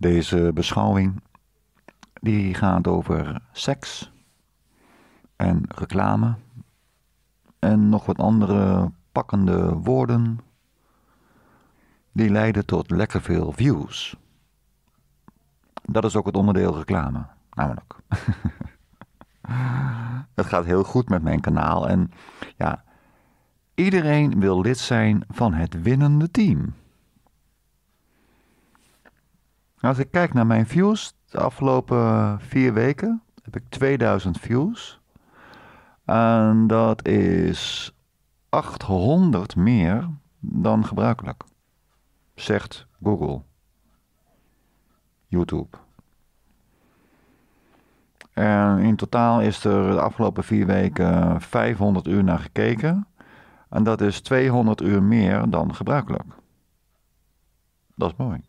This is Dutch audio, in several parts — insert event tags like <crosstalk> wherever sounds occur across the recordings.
Deze beschouwing die gaat over seks en reclame en nog wat andere pakkende woorden die leiden tot lekker veel views. Dat is ook het onderdeel reclame, namelijk. <laughs> het gaat heel goed met mijn kanaal en ja, iedereen wil lid zijn van het winnende team. Als ik kijk naar mijn views, de afgelopen vier weken heb ik 2000 views. En dat is 800 meer dan gebruikelijk, zegt Google, YouTube. En in totaal is er de afgelopen vier weken 500 uur naar gekeken. En dat is 200 uur meer dan gebruikelijk. Dat is mooi.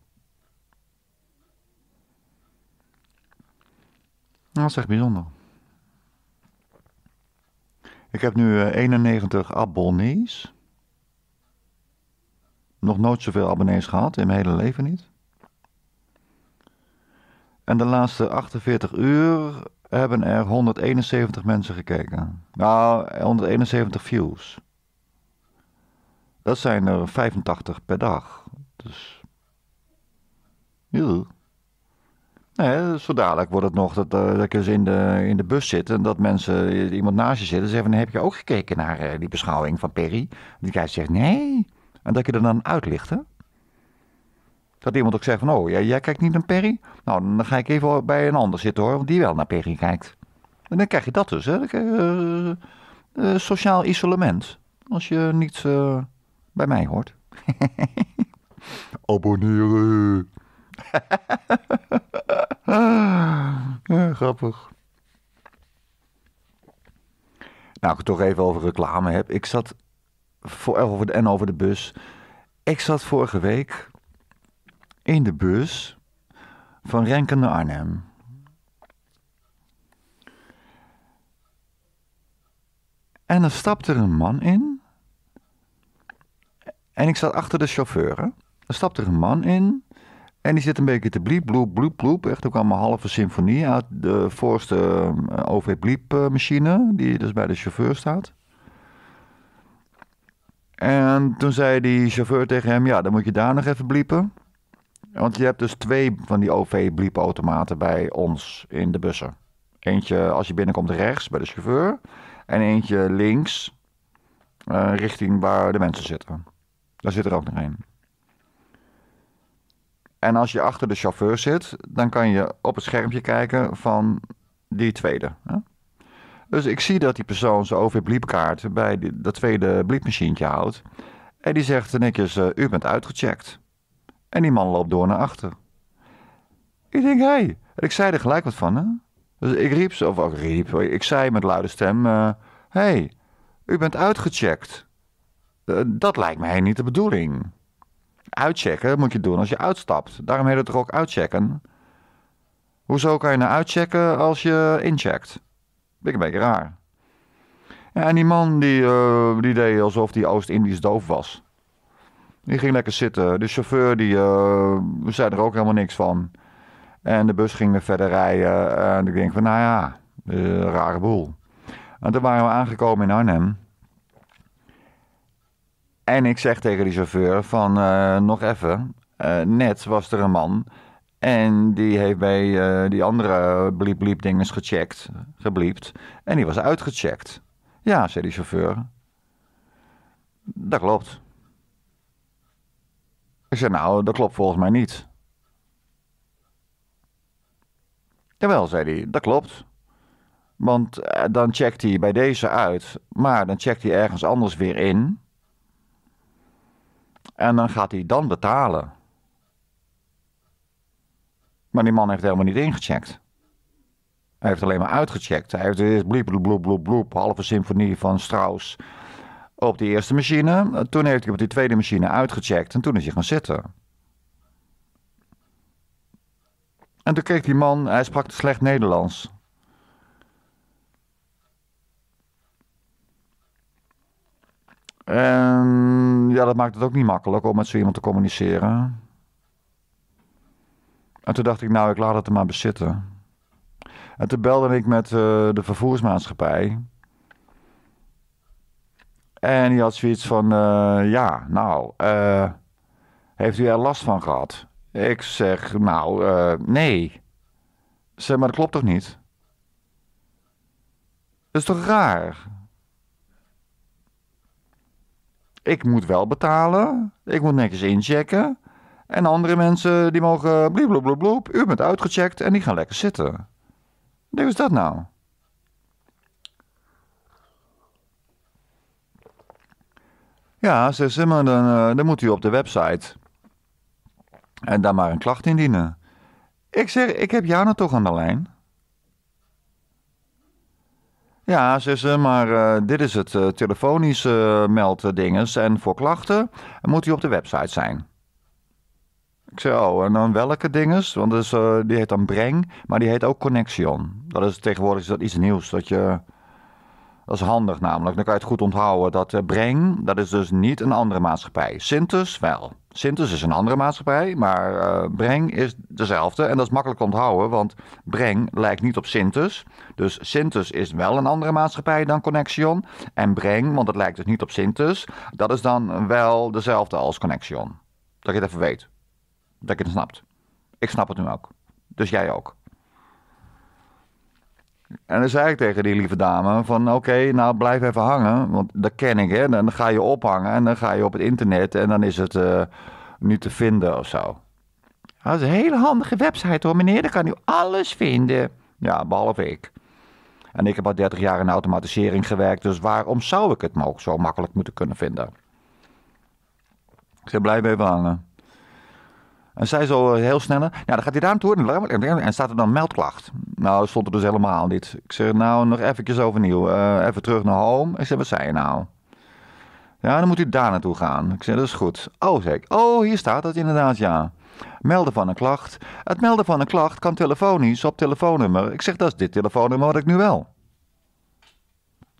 Nou, dat is echt bijzonder. Ik heb nu 91 eh, abonnees. Nog nooit zoveel abonnees gehad, in mijn hele leven niet. En de laatste 48 uur hebben er 171 mensen gekeken. Nou, 171 views. Dat zijn er 85 per dag. Dus. Ja. Nee, zo dadelijk wordt het nog dat, eh, dat je in de, in de bus zit en dat mensen, eh, iemand naast je zitten en zeggen: Heb je ook gekeken naar eh, die beschouwing van Perry? Die kijkt zegt: Nee. En dat je er dan uitlicht, hè? Dat iemand ook zegt van, oh, jij, jij, kijkt niet naar Perry? Nou, dan ga ik even bij een ander zitten hoor, die wel naar Perry kijkt. En dan krijg je dat dus, hè. sociaal isolement. Als je niet bij mij hoort. <laughs> Abonneren. <laughs> Ah, grappig. Nou, ik het toch even over reclame heb. Ik zat voor, eh, over de, en over de bus. Ik zat vorige week in de bus van Renken naar Arnhem. En dan stapte er een man in. En ik zat achter de chauffeur. Er stapte er een man in. En die zit een beetje te bliep, bloep, bloep, bloep. Echt ook allemaal halve symfonie uit de voorste eh, OV-bliep-machine, die dus bij de chauffeur staat. En toen zei die chauffeur tegen hem, ja, dan moet je daar nog even bliepen. Want je hebt dus twee van die ov bliep automaten bij ons in de bussen. Eentje als je binnenkomt rechts bij de chauffeur. En eentje links eh, richting waar de mensen zitten. Daar zit er ook nog een. En als je achter de chauffeur zit, dan kan je op het schermpje kijken van die tweede. Hè? Dus ik zie dat die persoon zijn OV-bliepkaart bij dat tweede bliepmachientje houdt. En die zegt netjes, u bent uitgecheckt. En die man loopt door naar achter. Ik denk, hé. Hey. ik zei er gelijk wat van, hè. Dus ik riep ze, of ik riep, ik zei met luide stem... hé, eh, hey, u bent uitgecheckt. Eh, dat lijkt mij niet de bedoeling. Uitchecken moet je doen als je uitstapt. Daarom heet het ook uitchecken? Hoezo kan je nou uitchecken als je incheckt? Vind ik een beetje raar. En die man die, eh, die deed alsof hij Oost-Indisch doof was. Die ging lekker zitten. De chauffeur die, eh, zei er ook helemaal niks van. En de bus ging weer verder rijden. En ik denk van nou ja, een eh, rare boel. En toen waren we aangekomen in Arnhem. En ik zeg tegen die chauffeur van eh, nog even. Eh, net was er een man. En die heeft bij eh, die andere bliep bliep dinges gecheckt. Gebliept. En die was uitgecheckt. Ja, zei die chauffeur. Dat klopt. Ik zei nou, dat klopt volgens mij niet. Jawel, zei hij, dat klopt. Want dan checkt hij bij deze uit, maar dan checkt hij ergens anders weer in. En dan gaat hij dan betalen. Maar die man heeft helemaal niet ingecheckt. Hij heeft alleen maar uitgecheckt. Hij heeft eerst bliep, bloep, bloep, bloep, halve symfonie van Strauss op die eerste machine. Toen heeft hij op die tweede machine uitgecheckt en toen is hij gaan zitten. En toen keek die man, hij sprak slecht Nederlands. En ehm, ja, dat maakt het ook niet makkelijk om met zo iemand te communiceren. En toen dacht ik, nou, ik laat het er maar bezitten. En toen belde ik met eh, de vervoersmaatschappij. En die had zoiets van, eh, ja, nou, eh, heeft u er last van gehad? Ik zeg, nou, nee. Zeg, maar dat klopt toch niet? Dat is toch raar? ik moet wel betalen. Ik moet netjes inchecken. En andere mensen die mogen bliblablabloep. U bent uitgecheckt en die gaan lekker zitten. Dus hoe is dat nou? Ja, ze ze, maar dan, eh, dan moet u op de website. En daar maar een klacht indienen. Ik zeg, ik heb jana toch aan de lijn? Ja, zussen, maar eh, dit is het eh, telefonische uh, melddinges. En voor klachten moet die op de website zijn. Ik zeg oh, en dan welke dinges? Want dus, die heet dan Breng, maar die heet ook Connection. Dat is tegenwoordig is dat iets nieuws, dat je dat is handig namelijk. Dan kan je het goed onthouden. Dat eh, Breng, dat is dus niet een andere maatschappij. Sintus wel. Sintus is een andere maatschappij, maar eh, Breng is dezelfde. En dat is makkelijk te onthouden, want Breng lijkt niet op Sintus. Dus Sintus is wel een andere maatschappij dan Connection En Breng, want het lijkt dus niet op Sintus, dat is dan wel dezelfde als Connection. Dat je het even weet. Dat je het snapt. Ik snap het nu ook. Dus jij ook. En dan zei ik tegen die lieve dame van oké, nou blijf even hangen. Want dat ken ik hè. dan ga je ophangen en dan ga je op het internet en dan is het uh, eh, niet te vinden of zo. Dat is een hele handige website hoor meneer, daar kan u alles vinden. Ja, behalve ik. En ik heb al 30 jaar in automatisering gewerkt, dus waarom zou ik het ook zo makkelijk moeten kunnen vinden? Ik zei blijf even hangen. En zij zo eh, heel snel. Ja, nou, dan gaat hij daar naartoe en staat er dan meldklacht. Nou, stond er dus helemaal niet. Ik zeg, nou, nog eventjes overnieuw. Eh, even terug naar home. Ik zeg, wat zei je nou? Ja, dan moet u daar naartoe gaan. Ik zeg, dat is goed. Oh, zeg Oh, hier staat het inderdaad, ja. Melden van een klacht. Het melden van een klacht kan telefonisch op telefoonnummer. Ik zeg, dat is dit telefoonnummer wat ik nu wel.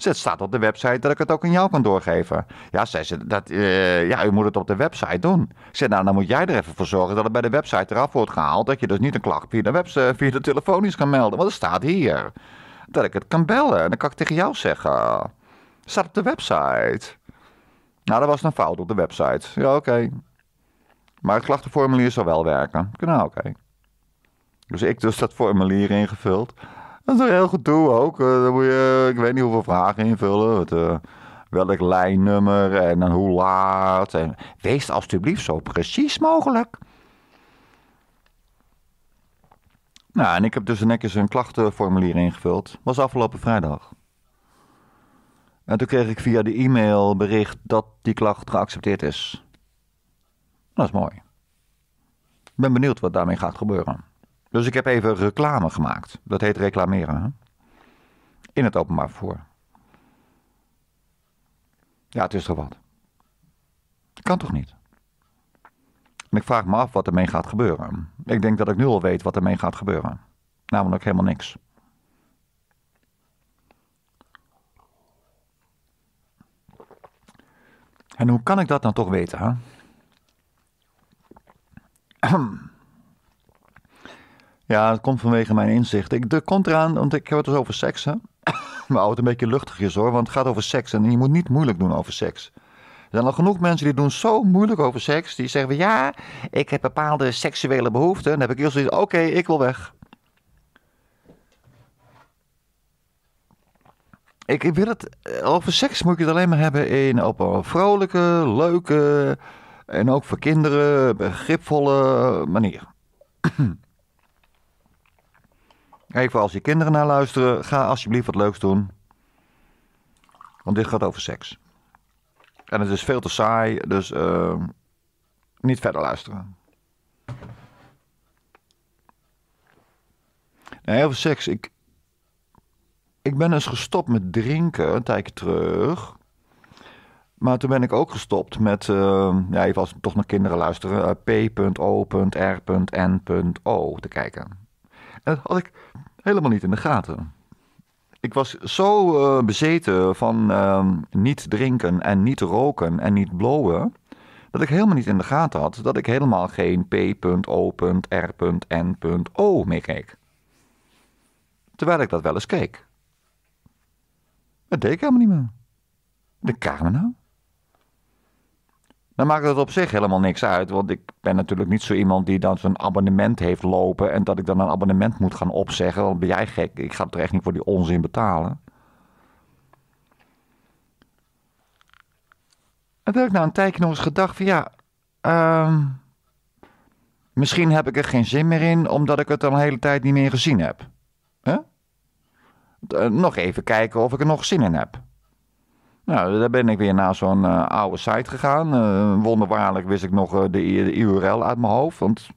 Dus het staat op de website dat ik het ook aan jou kan doorgeven. Ja, zei ze, dat, eh, ja, u moet het op de website doen. Ik zei, nou, dan moet jij er even voor zorgen dat het bij de website eraf wordt gehaald. Dat je dus niet een klacht via de, website, eh, via de telefonisch kan melden. Want het staat hier. Dat ik het kan bellen. En dan kan ik tegen jou zeggen. Het staat op de website. Nou, dat was een fout op de website. Ja, oké. Maar het klachtenformulier zal wel werken. Nou, oké. Dus ik dus dat formulier ingevuld. Dat is een heel goed toe ook. Eh, dan moet je, ik weet niet hoeveel vragen invullen. Wat, eh, welk lijnnummer en dan hoe laat. En, wees alstublieft zo precies mogelijk. Nou, en ik heb dus netjes een klachtenformulier ingevuld. Was afgelopen vrijdag. En toen kreeg ik via de e-mail bericht dat die klacht geaccepteerd is. Dat is mooi. Ik ben benieuwd wat daarmee gaat gebeuren. Dus ik heb even reclame gemaakt. Dat heet reclameren. Hè? In het openbaar vervoer. Ja, het is toch wat? Kan toch niet? En ik vraag me af wat ermee gaat gebeuren. Ik denk dat ik nu al weet wat ermee gaat gebeuren. Namelijk helemaal niks. En hoe kan ik dat dan toch weten? Hè? <clears throat> Ehm, ja, dat komt vanwege mijn inzicht. Ik, de komt eraan, want ik heb het dus over seks. Hè? maar het een beetje luchtig is hoor, want het gaat over seks. En je moet niet moeilijk doen over seks. Er zijn al genoeg mensen die doen zo moeilijk over seks. Die zeggen, ja, ik heb bepaalde seksuele behoeften. En dan heb ik eerst zoiets, oké, ik wil weg. Ik, ik wil het, eh, over seks moet je het alleen maar hebben in, op een vrolijke, leuke en ook voor kinderen begripvolle manier. <coughs> Even als je kinderen naar luisteren, ga alsjeblieft wat leuks doen. Want dit gaat over seks. En het is veel te saai, dus ehm, niet verder luisteren. Nee, over seks. Ik, ik ben eens dus gestopt met drinken een tijdje terug. Maar toen ben ik ook gestopt met, uh, ja, even als toch naar kinderen luisteren, uh, eh, p.o.r.n.o. te kijken dat had ik helemaal niet in de gaten. Ik was zo eh, bezeten van ehm, niet drinken en niet roken en niet blowen. Dat ik helemaal niet in de gaten had dat ik helemaal geen p.o.r.n.o meekeek. Terwijl ik dat wel eens keek. Dat deed ik helemaal niet meer. De kamer nou? dan maakt het op zich helemaal niks uit. Want ik ben natuurlijk niet zo iemand die dan zo'n abonnement heeft lopen. En dat ik dan een abonnement moet gaan opzeggen. Dan ben jij gek. Ik ga er echt niet voor die onzin betalen. En toen heb ik na nou een tijdje nog eens gedacht van ja. Ehm, misschien heb ik er geen zin meer in omdat ik het al een hele tijd niet meer gezien heb. Eh, nog even kijken of ik er nog zin in heb. Nou, daar ben ik weer naar zo'n eh, oude site gegaan. Uh, wonderbaarlijk wist ik nog eh, de, de, URL uit mijn hoofd. Want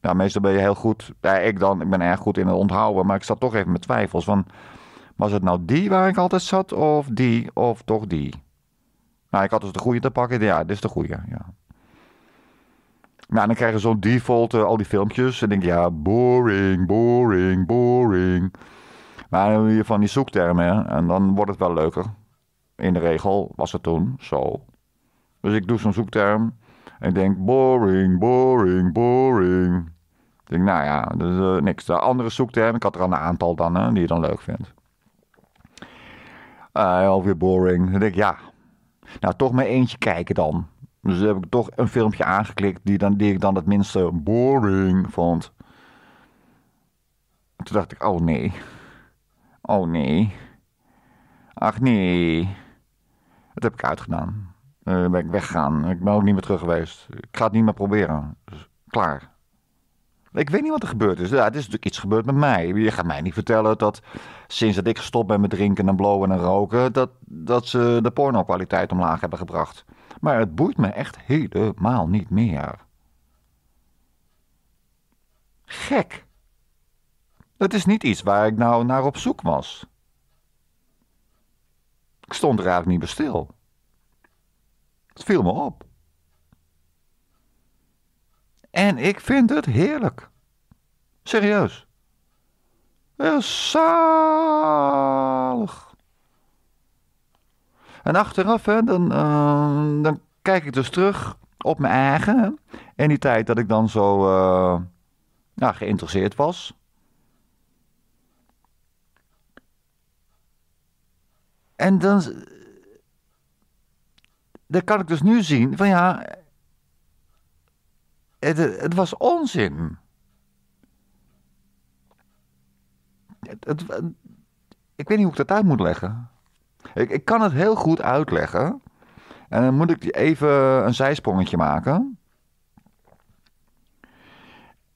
ja, meestal ben je heel goed. Ja, ik dan, ik ben erg goed in het onthouden. Maar ik zat toch even met twijfels. Van, was het nou die waar ik altijd zat? Of die? Of toch die? Nou, ik had dus de goede te pakken. Ja, dit is de goede. Ja. Maar nou, dan krijg je zo'n default, al die filmpjes. En denk je, ja, boring, boring, boring. Maar dan je van die zoektermen. Hè? En dan wordt het wel leuker in de regel was het toen zo. Dus ik doe zo'n zoekterm en ik denk boring, boring, boring. Ik denk, nou ja, dat is eh, niks. De andere zoekterm, ik had er al een aantal dan, hè, die je dan leuk vindt. Uh, alweer boring. Dan denk ik, ja. Nou, toch maar eentje kijken dan. Dus heb ik toch een filmpje aangeklikt die, dan, die ik dan het minste boring vond. Toen dacht ik, oh nee. Oh nee. Ach nee. Dat heb ik uitgedaan. Uh, ben ik weggegaan. Ik ben ook niet meer terug geweest. Ik ga het niet meer proberen. Dus, klaar. Ik weet niet wat er gebeurd is. Ja, het is natuurlijk iets gebeurd met mij. Je gaat mij niet vertellen dat sinds dat ik gestopt ben met drinken en blowen en roken, dat, dat ze de pornokwaliteit omlaag hebben gebracht. Maar het boeit me echt helemaal niet meer. Gek. Dat is niet iets waar ik nou naar op zoek was. Ik stond er eigenlijk niet meer stil. Het viel me op. En ik vind het heerlijk. Serieus. Ja, zalig. En achteraf, hè, dan, eh, dan kijk ik dus terug op mijn eigen. en die tijd dat ik dan zo eh, nou, geïnteresseerd was. En dan, kan ik dus nu zien van ja, het, het was onzin. Het, het, ik weet niet hoe ik dat uit moet leggen. Ik, ik kan het heel goed uitleggen. En dan moet ik even een zijsprongetje maken.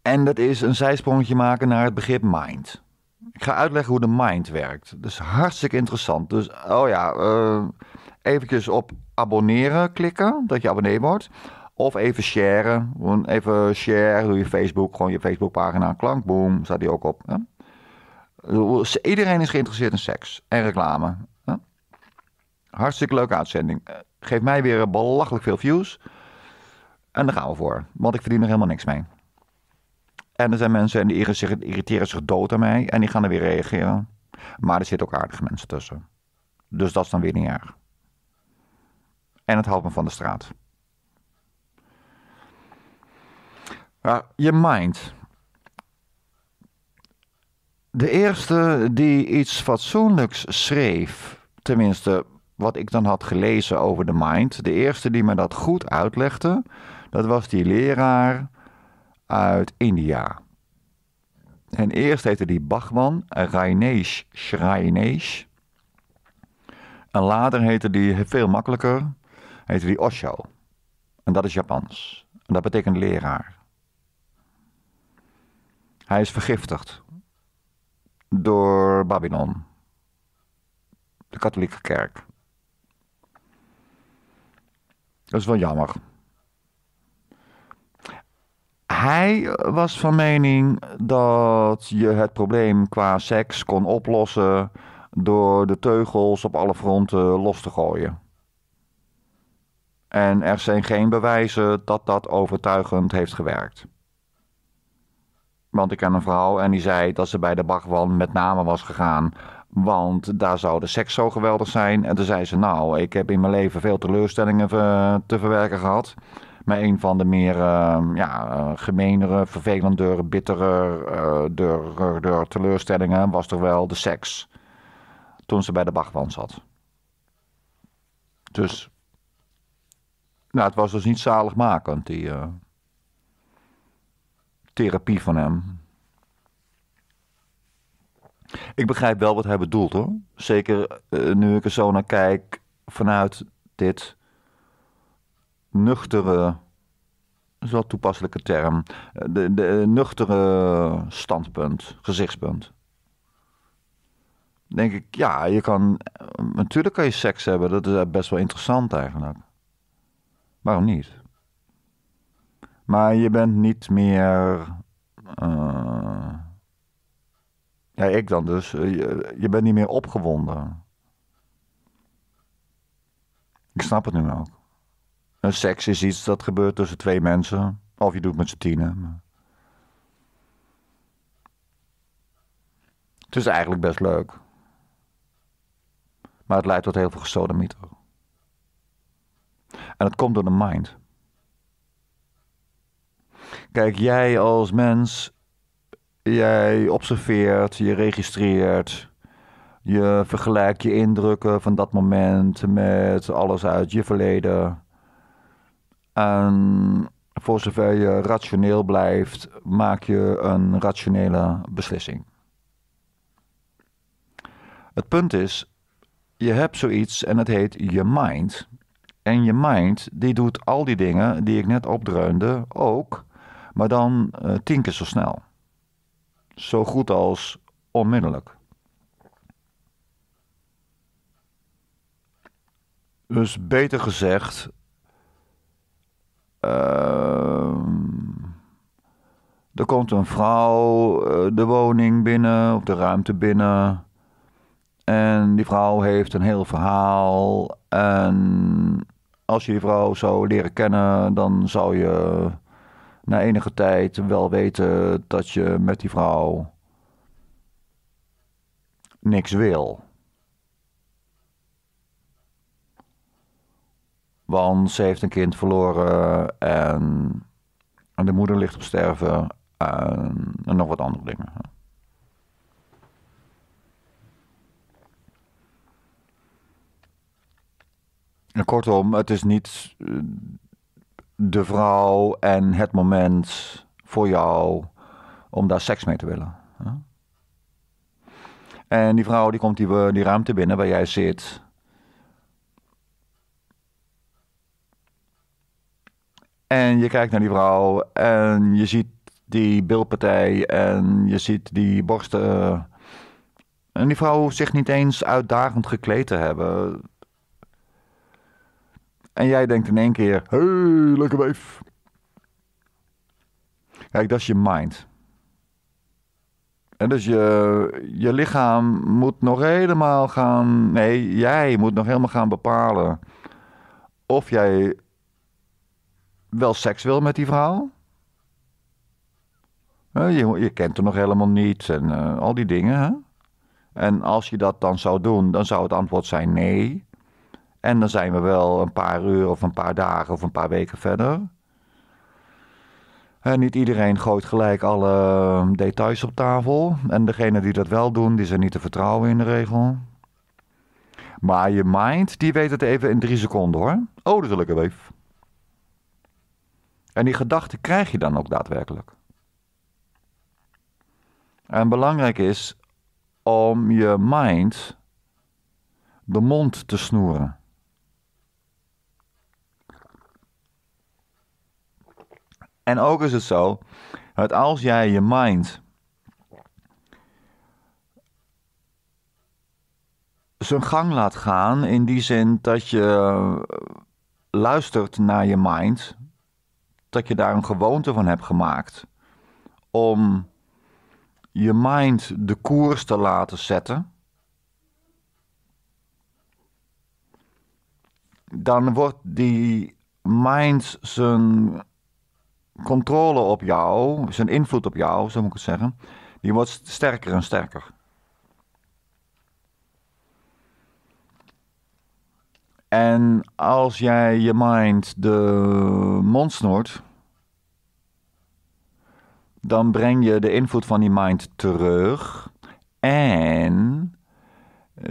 En dat is een zijsprongetje maken naar het begrip mind. Ik ga uitleggen hoe de mind werkt. Dus hartstikke interessant. Dus oh ja, uh, eventjes op abonneren klikken, dat je abonnee wordt. Of even sharen. Even share, doe je Facebook, gewoon je Facebookpagina. Klankboom, staat die ook op. Dus iedereen is geïnteresseerd in seks en reclame. Hartstikke leuke uitzending. Eh, Geef mij weer belachelijk veel views. En daar gaan we voor, want ik verdien er helemaal niks mee. En er zijn mensen en die irriteren zich dood aan mij en die gaan er weer reageren. Maar er zitten ook aardige mensen tussen. Dus dat is dan weer niet erg. En het houdt me van de straat. Ja, je mind. De eerste die iets fatsoenlijks schreef, tenminste wat ik dan had gelezen over de mind, de eerste die me dat goed uitlegde, dat was die leraar uit India. En eerst heette die Bachman, Rainesh Shrainesh. En later heette die, veel makkelijker, heette die Osho. En dat is Japans. En dat betekent leraar. Hij is vergiftigd door Babylon, de katholieke kerk. Dat is wel jammer. Hij eh, was van mening dat je het probleem qua seks kon oplossen door de teugels op alle fronten los te gooien. En er zijn geen bewijzen dat dat overtuigend heeft gewerkt. Want ik ken een vrouw en die zei dat ze bij de bagwan met name was gegaan. Want daar zou de seks zo geweldig zijn. En toen zei ze: Nou, ik heb in mijn leven veel teleurstellingen eh, te verwerken gehad maar een van de meer ehm, ja, eh, gemeenere, vervelende, bittere uh, teleurstellingen was toch wel de seks. Toen ze bij de bachwand zat. Dus, nou, het was dus niet zaligmakend, die eh, therapie van hem. Ik begrijp wel wat hij bedoelt hoor. Zeker nu ik er zo naar kijk vanuit dit nuchtere, een toepasselijke term, eh, de, de eh, nuchtere standpunt, gezichtspunt. Denk ik, ja, je kan, eh, natuurlijk kan je seks hebben, dat is best wel interessant eigenlijk. Waarom niet? Maar je bent niet meer. ja, ik dan dus. Je, je bent niet meer opgewonden. Ik snap het nu ook. En seks is iets dat gebeurt tussen twee mensen. Of je doet met z'n tienen. Het is eigenlijk best leuk. Maar het leidt tot heel veel gesodemieter. En het komt door de mind. Kijk, jij als mens, jij observeert, je registreert, je vergelijkt je indrukken van dat moment met alles uit je verleden. En ehm, voor zover je rationeel blijft, maak je een rationele beslissing. Het punt is, je hebt zoiets en het heet je mind. En je mind die doet al die dingen die ik net opdreunde ook, maar dan uh, tien keer zo snel. Zo goed als onmiddellijk. Dus beter gezegd, Ehm, er komt een vrouw eh, de woning binnen, of de ruimte binnen. En die vrouw heeft een heel verhaal. En als je die vrouw zou leren kennen, dan zou je na enige tijd wel weten dat je met die vrouw niks wil. Want ze heeft een kind verloren en, en de moeder ligt op sterven en, en nog wat andere dingen. En kortom, het is niet eh, de vrouw en het moment voor jou om daar seks mee te willen. En die vrouw die komt die, eh, die ruimte binnen waar jij zit. En je kijkt naar die vrouw en je ziet die bilpartij en je ziet die borsten. En die vrouw zich niet eens uitdagend gekleed te hebben. En jij denkt in één keer: hé, hey, lekker wijf. Kijk, dat is je mind. En dus je, je lichaam moet nog helemaal gaan. Nee, jij moet nog helemaal gaan bepalen. of jij wel seks wil met die vrouw. Je, je kent haar nog helemaal niet en eh, al die dingen. Hè? En als je dat dan zou doen, dan zou het antwoord zijn nee. En dan zijn we wel een paar uur of een paar dagen of een paar weken verder. En niet iedereen gooit gelijk alle ehm, details op tafel. En degene die dat wel doen, die zijn niet te vertrouwen in de regel. Maar je mind, die weet het even in drie seconden hoor. Oh, dat even. En die gedachten krijg je dan ook daadwerkelijk. En belangrijk is om je mind de mond te snoeren. En ook is het zo dat als jij je mind zijn gang laat gaan, in die zin dat je luistert naar je mind, dat je daar een gewoonte van hebt gemaakt om je mind de koers te laten zetten, dan wordt die mind zijn controle op jou, zijn invloed op jou, zo moet ik het zeggen, die wordt sterker en sterker. En als jij je mind de mond snoert, dan breng je de invloed van die mind terug. En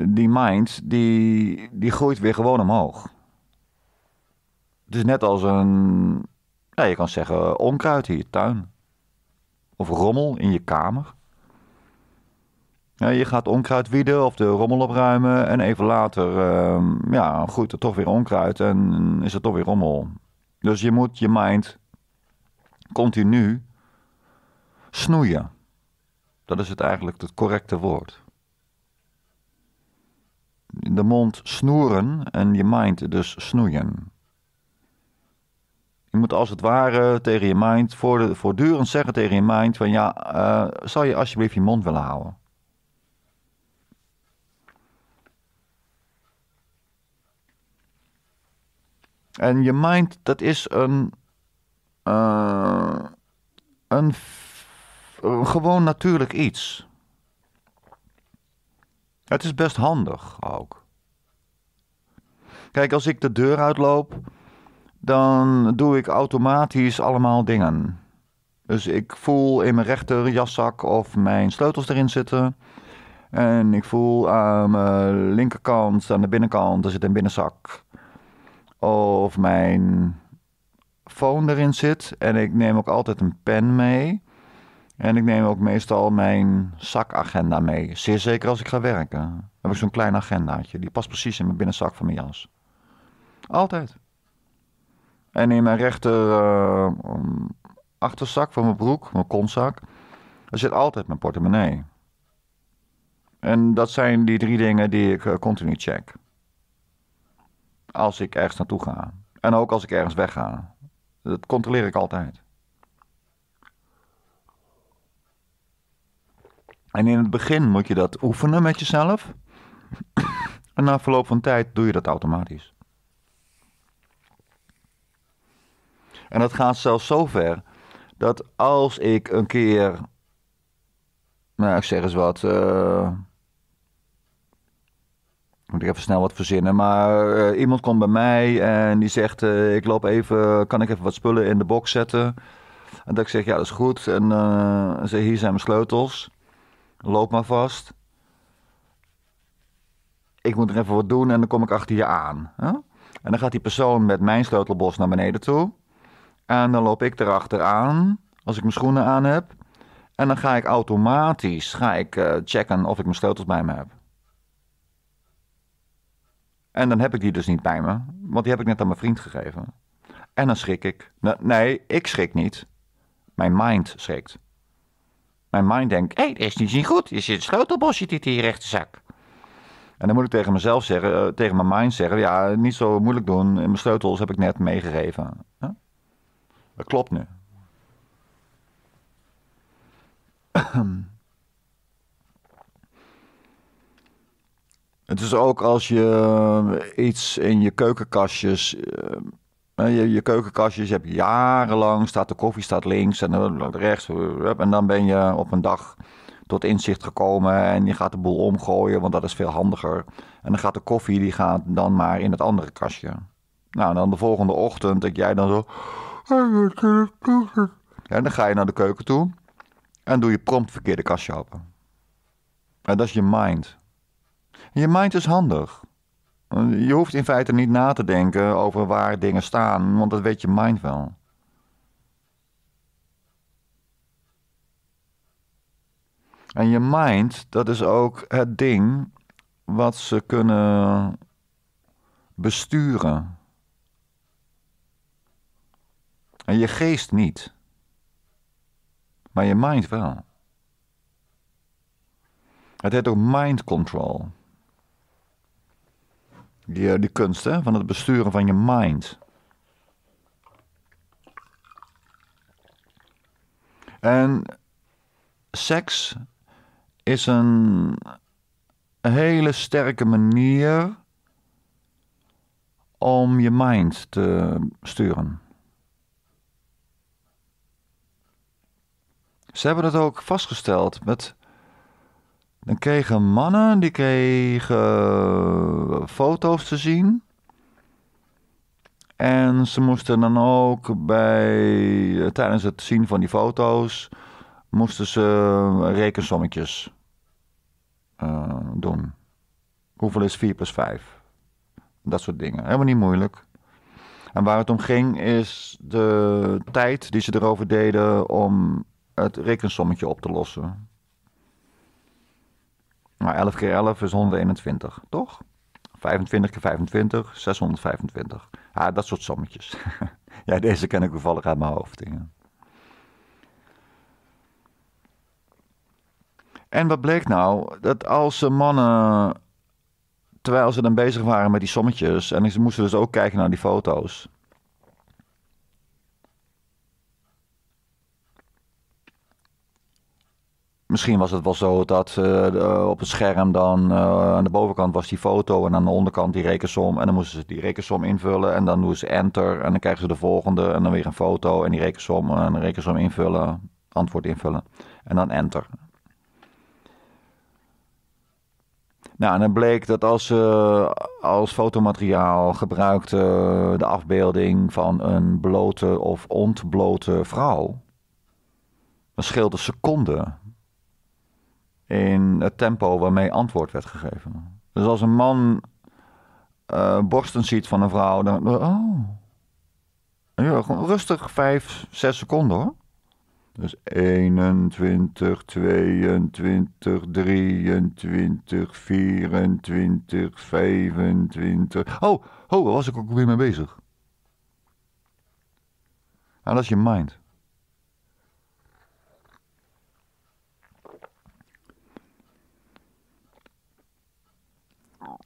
die mind, die, die groeit weer gewoon omhoog. Het is net als een, ja, je kan zeggen, onkruid in je tuin. Of rommel in je kamer. Ja, je gaat onkruid wieden of de rommel opruimen. En even later, ehm, ja, groeit er toch weer onkruid en is er toch weer rommel. Dus je moet je mind continu snoeien. Dat is het eigenlijk het correcte woord. De mond snoeren en je mind dus snoeien. Je moet als het ware tegen je mind, voortdurend zeggen tegen je mind: van ja, eh, zou je alsjeblieft je mond willen houden? En je mind, dat is een, eh, een, een gewoon natuurlijk iets. Het is best handig ook. Kijk, als ik de deur uitloop, dan doe ik automatisch allemaal dingen. Dus ik voel in mijn rechterjaszak of mijn sleutels erin zitten. En ik voel aan mijn linkerkant, aan de binnenkant, er zit een binnenzak of mijn phone erin zit. En ik neem ook altijd een pen mee. En ik neem ook meestal mijn zakagenda mee. Zeer zeker als ik ga werken. Dan heb ik zo'n klein agendaatje. Die past precies in mijn binnenzak van mijn jas. Altijd. En in mijn rechter eh, achterzak van mijn broek, mijn kontzak, daar zit altijd mijn portemonnee. En dat zijn die drie dingen die ik eh, continu check als ik ergens naartoe ga. En ook als ik ergens wegga. Dat controleer ik altijd. En in het begin moet je dat oefenen met jezelf. <coughs> En na verloop van tijd doe je dat automatisch. En dat gaat zelfs zover dat als ik een keer, nou ik zeg eens wat, eh, moet ik even snel wat verzinnen. Maar eh, iemand komt bij mij en die zegt: eh, Ik loop even, kan ik even wat spullen in de box zetten? En dat ik zeg: Ja, dat is goed. En uh, eh, zeg: Hier zijn mijn sleutels. Loop maar vast. Ik moet er even wat doen en dan kom ik achter je aan. En dan gaat die persoon met mijn sleutelbos naar beneden toe. En dan loop ik erachter aan als ik mijn schoenen aan heb. En dan ga ik automatisch ga ik, checken of ik mijn sleutels bij me heb. En dan heb ik die dus niet bij me, want die heb ik net aan mijn vriend gegeven. En dan schrik ik. Nou, nee, ik schrik niet. Mijn mind schrikt. Mijn mind denkt: hé, hey, dit is niet goed. Je zit een sleutelbosje dit in je rechterzak. En dan moet ik tegen mezelf zeggen, eh, tegen mijn mind zeggen: ja, niet zo moeilijk doen. Mijn sleutels heb ik net meegegeven. Dat klopt nu. <clears throat> Het is ook als je ehm, iets in je keukenkastjes. Ehm, eh, je, je keukenkastjes heb je jarenlang, staat de koffie staat links en eh, rechts. Eh, en dan ben je op een dag tot inzicht gekomen en je gaat de boel omgooien, want dat is veel handiger. En dan gaat de koffie, die gaat dan maar in het andere kastje. Nou, en dan de volgende ochtend denk jij dan zo... Oh, en dan ga je naar de keuken toe en doe je prompt verkeerde kastje open. En dat is je mind. Je mind is handig. Je hoeft in feite niet na te denken over waar dingen staan, want dat weet je mind wel. En je mind, dat is ook het ding wat ze kunnen besturen. En je geest niet. Maar je mind wel. Het heet ook mind control. Die, eh, die kunst hè, van het besturen van je mind. En seks is een hele sterke manier om je mind te sturen. Ze hebben dat ook vastgesteld met dan kregen mannen, die kregen eh, foto's te zien. En ze moesten dan ook bij, eh, tijdens het zien van die foto's, moesten ze eh, rekensommetjes doen. Hoeveel is 4 plus 5? Dat soort dingen. Helemaal niet moeilijk. En waar het om ging is de tijd die ze erover deden om het rekensommetje op te lossen. Maar 11 keer 11 is 121, toch? 25 keer 25, 625. Ja, dat soort sommetjes. <laughs> ja, deze ken ik toevallig uit mijn hoofd. Ja. En wat bleek nou? Dat als ze mannen, terwijl ze dan bezig waren met die sommetjes, en ze moesten dus ook kijken naar die foto's. misschien was het wel zo dat eh, eh, op het scherm dan eh, aan de bovenkant was die foto en aan de onderkant die rekensom. En dan moesten ze die rekensom invullen en dan doen ze enter en dan krijgen ze de volgende en dan weer een foto en die rekensom en de rekensom invullen, antwoord invullen en dan enter. Nou, en dan bleek dat als ze als fotomateriaal gebruikte de afbeelding van een blote of ontblote vrouw, dan scheelt seconden in het tempo waarmee antwoord werd gegeven. Dus als een man uh, eh, borsten ziet van een vrouw, dan. Oh. Ja, rustig 5, 6 seconden hoor. Dus 21, 22, 23, 24, 25. Oh, oh, daar was ik ook weer mee bezig. En nou, dat is je mind.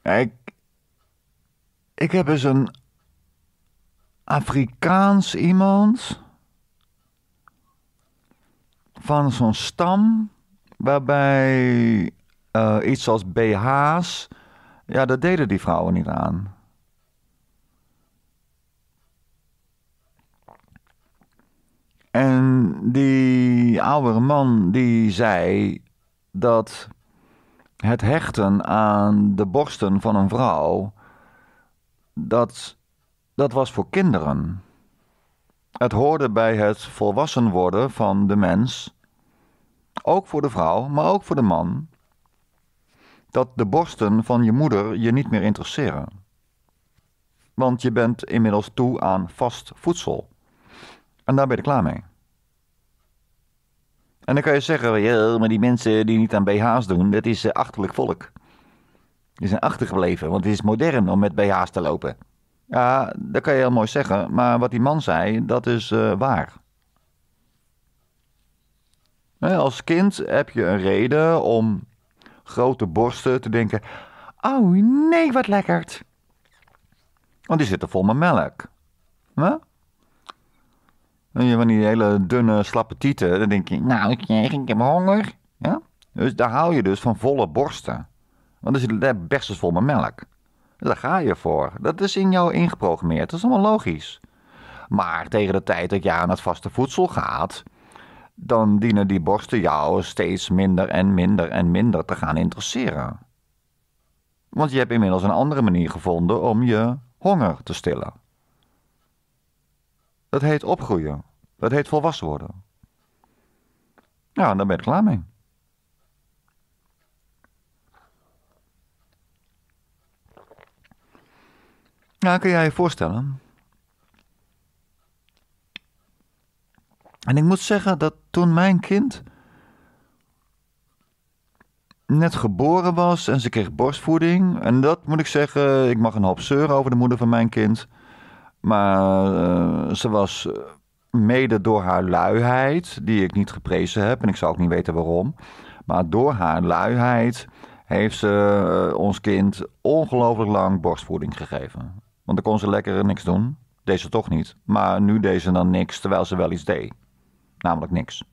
Ik, ik heb eens een Afrikaans iemand van zo'n stam waarbij eh, iets als BH's, ja, dat deden die vrouwen niet aan. En die oude man die zei dat het hechten aan de borsten van een vrouw, dat, dat was voor kinderen. Het hoorde bij het volwassen worden van de mens, ook voor de vrouw, maar ook voor de man, dat de borsten van je moeder je niet meer interesseren. Want je bent inmiddels toe aan vast voedsel. En daar ben je klaar mee. En dan kan je zeggen, ja, maar die mensen die niet aan BH's doen, dat is eh, achterlijk volk. Die zijn achtergebleven, want het is modern om met BH's te lopen. Ja, dat kan je heel mooi zeggen, maar wat die man zei, dat is eh, waar. Als kind heb je een reden om grote borsten te denken: Oh nee, wat lekker Want die zitten vol met melk. Huh? Van die hele dunne, slappe tieten. Dan denk je, nou, ik, eh, ik heb honger. Ja? Dus daar haal je dus van volle borsten. Want dan zit het best vol met melk. Dus daar ga je voor. Dat is in jou ingeprogrammeerd. Dat is allemaal logisch. Maar tegen de tijd dat je aan het vaste voedsel gaat, dan dienen die borsten jou steeds minder en minder en minder te gaan interesseren. Want je hebt inmiddels een andere manier gevonden om je honger te stillen. Dat heet opgroeien. Dat heet volwassen worden. Nou, en daar ben ik klaar mee. Nou, kun jij je voorstellen. En ik moet zeggen dat toen mijn kind net geboren was en ze kreeg borstvoeding. En dat moet ik zeggen, ik mag een hoop zeuren over de moeder van mijn kind. Maar eh, ze was eh, mede door haar luiheid, die ik niet geprezen heb en ik zou ook niet weten waarom. Maar door haar luiheid heeft ze eh, ons kind ongelooflijk lang borstvoeding gegeven. Want dan kon ze lekker niks doen. Deze toch niet. Maar nu deed ze dan niks, terwijl ze wel iets deed. Namelijk niks.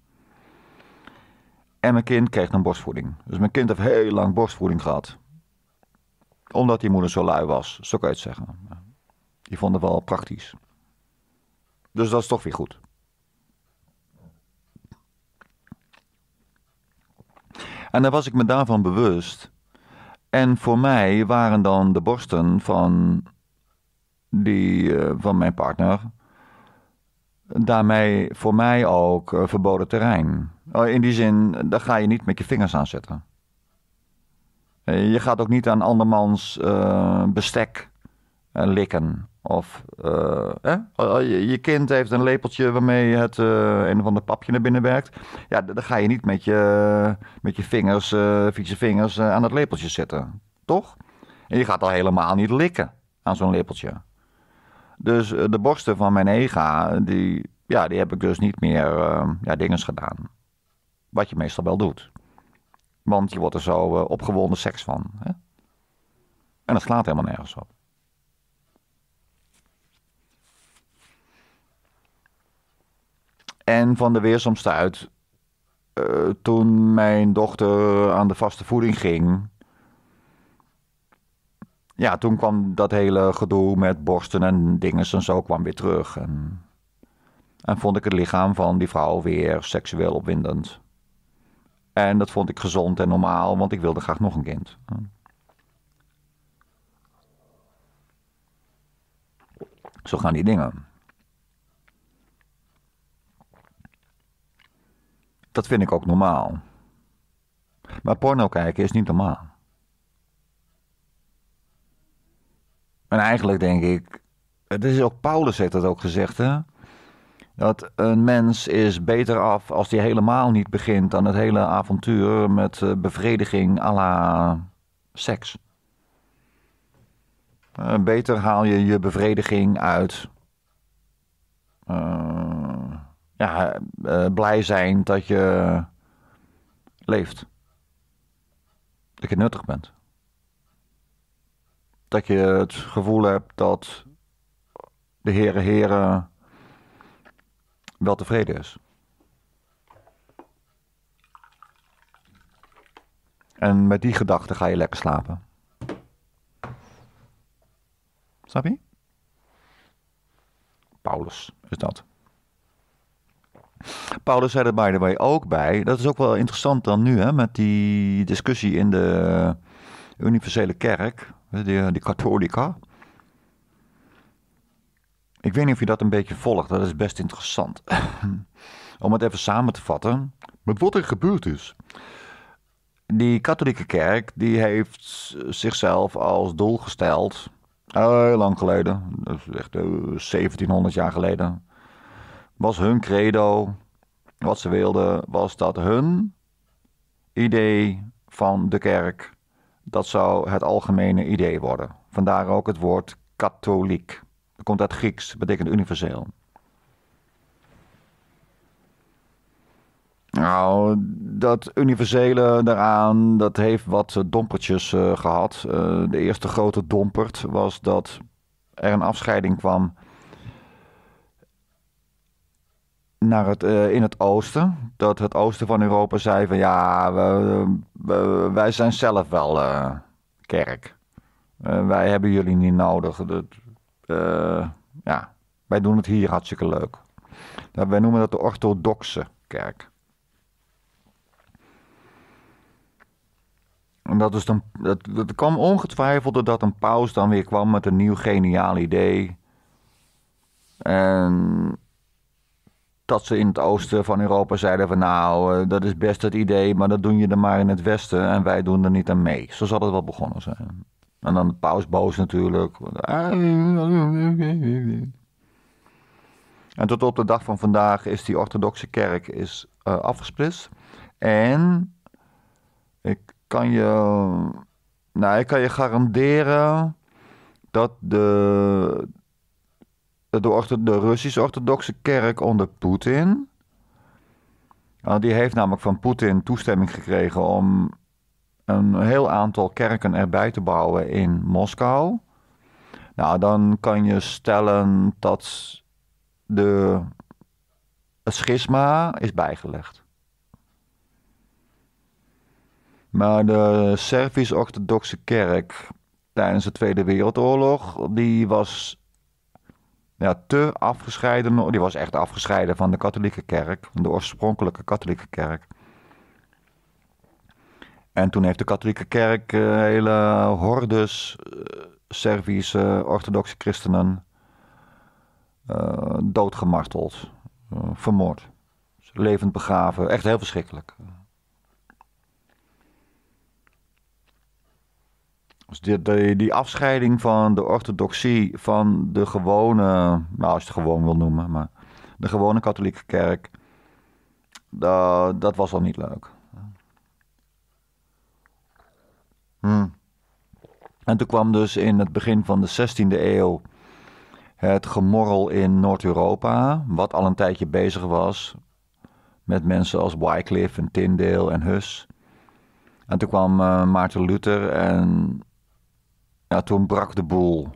En mijn kind kreeg dan borstvoeding. Dus mijn kind heeft heel lang borstvoeding gehad. Omdat die moeder zo lui was, zo kan je het zeggen. Die vonden wel praktisch. Dus dat is toch weer goed. En daar was ik me daarvan bewust. En voor mij waren dan de borsten van, die, eh, van mijn partner daarmee voor mij ook eh, verboden terrein. Oh, in die zin, daar ga je niet met je vingers aan zetten. Eh, je gaat ook niet aan andermans bestek likken. Of eh, oh, oh, je kind heeft een lepeltje waarmee het eh, een of ander papje naar binnen werkt. Ja, dan ga je niet met je, met je vingers, uh, vieze vingers aan dat lepeltje zitten. Toch? En je gaat al helemaal niet likken aan zo'n lepeltje. Dus de borsten van mijn ega, die, ja, die heb ik dus niet meer ja, dingen gedaan. Wat je meestal wel doet. Want je wordt er zo opgewonden seks van. Hè? En dat slaat helemaal nergens op. en van de weersomstuit. uit eh, toen mijn dochter aan de vaste voeding ging. Ja, toen kwam dat hele gedoe met borsten en dingen en zo kwam weer terug. En, en vond ik het lichaam van die vrouw weer seksueel opwindend. En dat vond ik gezond en normaal, want ik wilde graag nog een kind. Zo gaan die dingen. Dat vind ik ook normaal. Maar porno kijken is niet normaal. En eigenlijk denk ik, het is ook Paulus heeft dat ook gezegd, hè? Dat een mens is beter af als hij helemaal niet begint aan het hele avontuur met eh, bevrediging à la seks. Eh, beter haal je je bevrediging uit eh, ja, eh, blij zijn dat je leeft. Dat je nuttig bent. Dat je het gevoel hebt dat de Heere Heere wel tevreden is. En met die gedachte ga je lekker slapen. Snap je? Paulus is dat. Paulus zei er by the ook bij. Dat is ook wel interessant dan nu, hè, met die discussie in de eh, universele kerk, de, eh, de katholica. Ik weet niet of je dat een beetje volgt, dat is best interessant. <laughs> Om het even samen te vatten, met wat er gebeurd is. Die katholieke kerk die heeft zichzelf als doel gesteld, heel lang geleden, dus echt 1700 eh, jaar geleden, was hun credo, wat ze wilden, was dat hun idee van de kerk, dat zou het algemene idee worden. Vandaar ook het woord katholiek. Dat komt uit Grieks, betekent universeel. Nou, dat universele daaraan, dat heeft wat eh, dompertjes eh, gehad. Eh, de eerste grote dompert was dat er een afscheiding kwam naar het, eh, in het oosten. Dat het oosten van Europa zei van ja, wij zijn zelf wel eh, kerk. Eh, wij hebben jullie niet nodig. Dat, ja, wij doen het hier hartstikke leuk. wij noemen dat de orthodoxe kerk. En dat, is dan, dat, dat kwam ongetwijfeld dat een paus dan weer kwam met een nieuw geniaal idee. En dat ze in het oosten van Europa zeiden van nou, eh, dat is best het idee, maar dat doen je dan maar in het westen en wij doen er niet aan mee. Zo zal het wel begonnen zijn. En dan de paus boos natuurlijk. En tot op de dag van vandaag is die orthodoxe kerk is, eh, afgesplitst. En ik kan je, nou, ik kan je garanderen dat de, de, de Russisch-orthodoxe kerk onder Poetin. Nou, die heeft namelijk van Poetin toestemming gekregen om een heel aantal kerken erbij te bouwen in Moskou. Nou, dan kan je stellen dat de, het schisma is bijgelegd. Maar de Servisch-Orthodoxe Kerk tijdens de Tweede Wereldoorlog, die was nou ja, te afgescheiden. Die was echt afgescheiden van de katholieke kerk, van de oorspronkelijke katholieke kerk. En toen heeft de katholieke kerk eh, hele hordes uh, eh, Servische orthodoxe christenen eh, doodgemarteld, vermoord, levend begraven. Echt heel verschrikkelijk. Dus die, die, afscheiding van de orthodoxie van de gewone, nou als je het gewoon wil noemen, maar de gewone katholieke kerk, dat was al niet leuk. Hmm. En toen kwam dus in het begin van de 16e eeuw het gemorrel in Noord-Europa, wat al een tijdje bezig was met mensen als Wycliffe en Tyndale en Hus. En toen kwam uh, Maarten Luther en ja, toen brak de boel.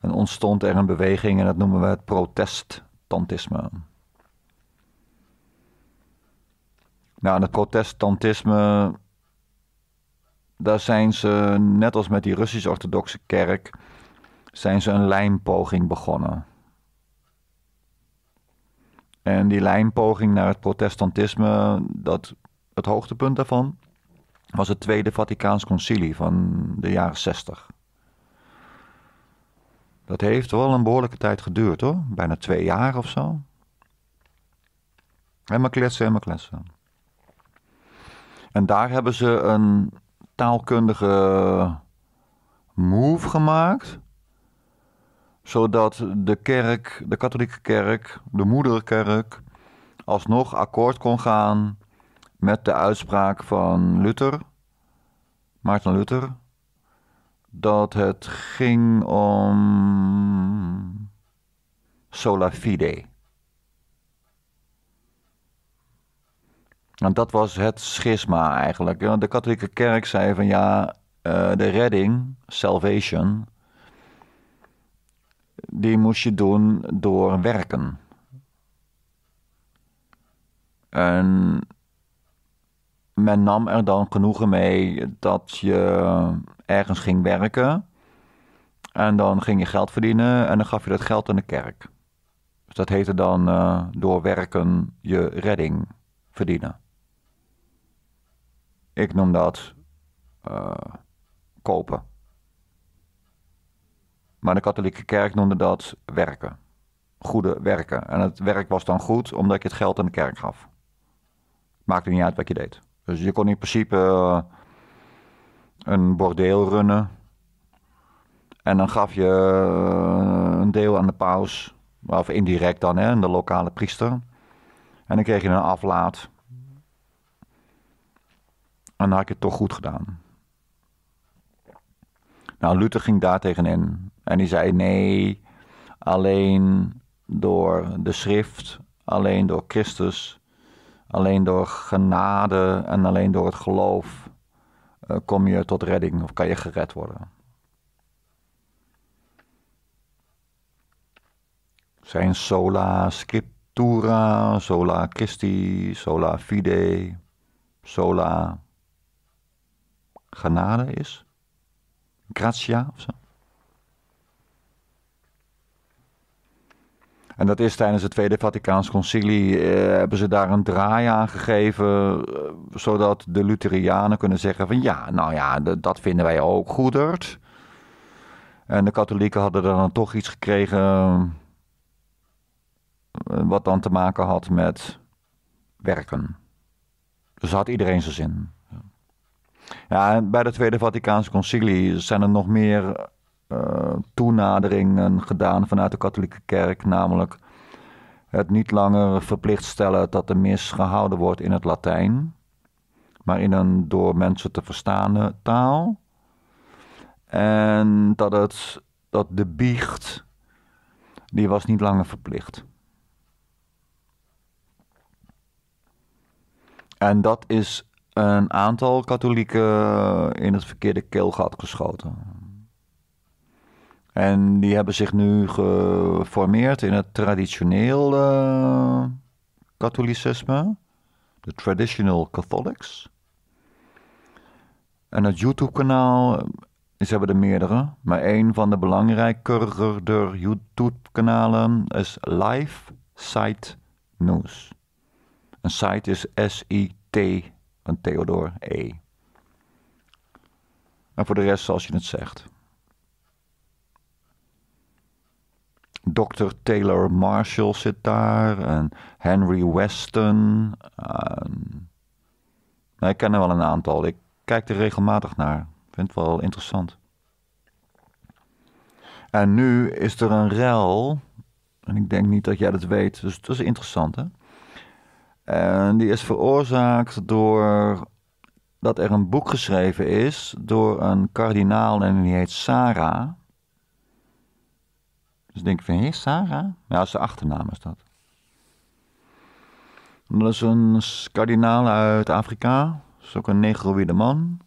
En ontstond er een beweging en dat noemen we het protestantisme. Nou, het protestantisme, daar zijn ze, net als met die Russisch-orthodoxe kerk, zijn ze een lijnpoging begonnen. En die lijnpoging naar het protestantisme, dat, het hoogtepunt daarvan, was het Tweede Vaticaans Concilie van de jaren 60. Dat heeft wel een behoorlijke tijd geduurd hoor, bijna twee jaar of zo. En mijn kletsen, mijn kletsen. En daar hebben ze een taalkundige move gemaakt, zodat de kerk, de katholieke kerk, de moederkerk, alsnog akkoord kon gaan met de uitspraak van Luther, Maarten Luther, dat het ging om sola fide. En dat was het schisma eigenlijk. De katholieke kerk zei van ja, eh, de redding, salvation, die moest je doen door werken. En men nam er dan genoegen mee dat je ergens ging werken. En dan ging je geld verdienen en dan gaf je dat geld aan de kerk. Dus dat heette dan eh, door werken je redding verdienen. Ik noem dat eh, kopen. Maar de katholieke kerk noemde dat werken. Goede werken. En het werk was dan goed omdat je het geld aan de kerk gaf. Maakte niet uit wat je deed. Dus je kon in principe eh, een bordeel runnen. En dan gaf je eh, een deel aan de paus, of indirect dan, hè, de lokale priester. En dan kreeg je een aflaat. En dan had je het toch goed gedaan. Nou, Luther ging daar tegenin. En die zei: nee, alleen door de schrift, alleen door Christus Alleen door genade en alleen door het geloof eh, kom je tot redding of kan je gered worden. Zijn sola scriptura, sola Christi, sola fide, sola genade is. Gratia of zo. En dat is tijdens het Tweede Vaticaans Concilie eh, hebben ze daar een draai aan gegeven, eh, zodat de Lutherianen kunnen zeggen van ja, nou ja, dat vinden wij ook goederd. En de katholieken hadden er dan toch iets gekregen eh, wat dan te maken had met werken. Dus had iedereen zijn zin. Ja, en bij het Tweede Vaticaans Concilie zijn er nog meer uh, eh, toenaderingen gedaan vanuit de katholieke kerk, namelijk het niet langer verplicht stellen dat de mis gehouden wordt in het Latijn, maar in een door mensen te verstaande taal. En dat, het, dat de biecht, die was niet langer verplicht. En dat is een aantal katholieken in het verkeerde keelgat geschoten. En die hebben zich nu geformeerd in het traditioneel eh, katholicisme, de traditional Catholics. En het YouTube-kanaal, eh, ze hebben er meerdere, maar een van de belangrijkere YouTube-kanalen is Live Site News. Een site is S-I-T een Theodor E. En voor de rest zoals je het zegt. Dr. Taylor Marshall zit daar. En Henry Weston. Uh, ik ken er wel een aantal. Ik kijk er regelmatig naar. Vind het wel interessant. En nu is er een rel. En ik denk niet dat jij dat weet. Dus dat is interessant, hè? En die is veroorzaakt door dat er een boek geschreven is door een kardinaal en die heet Sarah. Dus denk ik van, hé, Sarah? Ja, zijn achternaam is dat. En dat is een kardinaal uit Afrika. Dat is ook een negroïde man.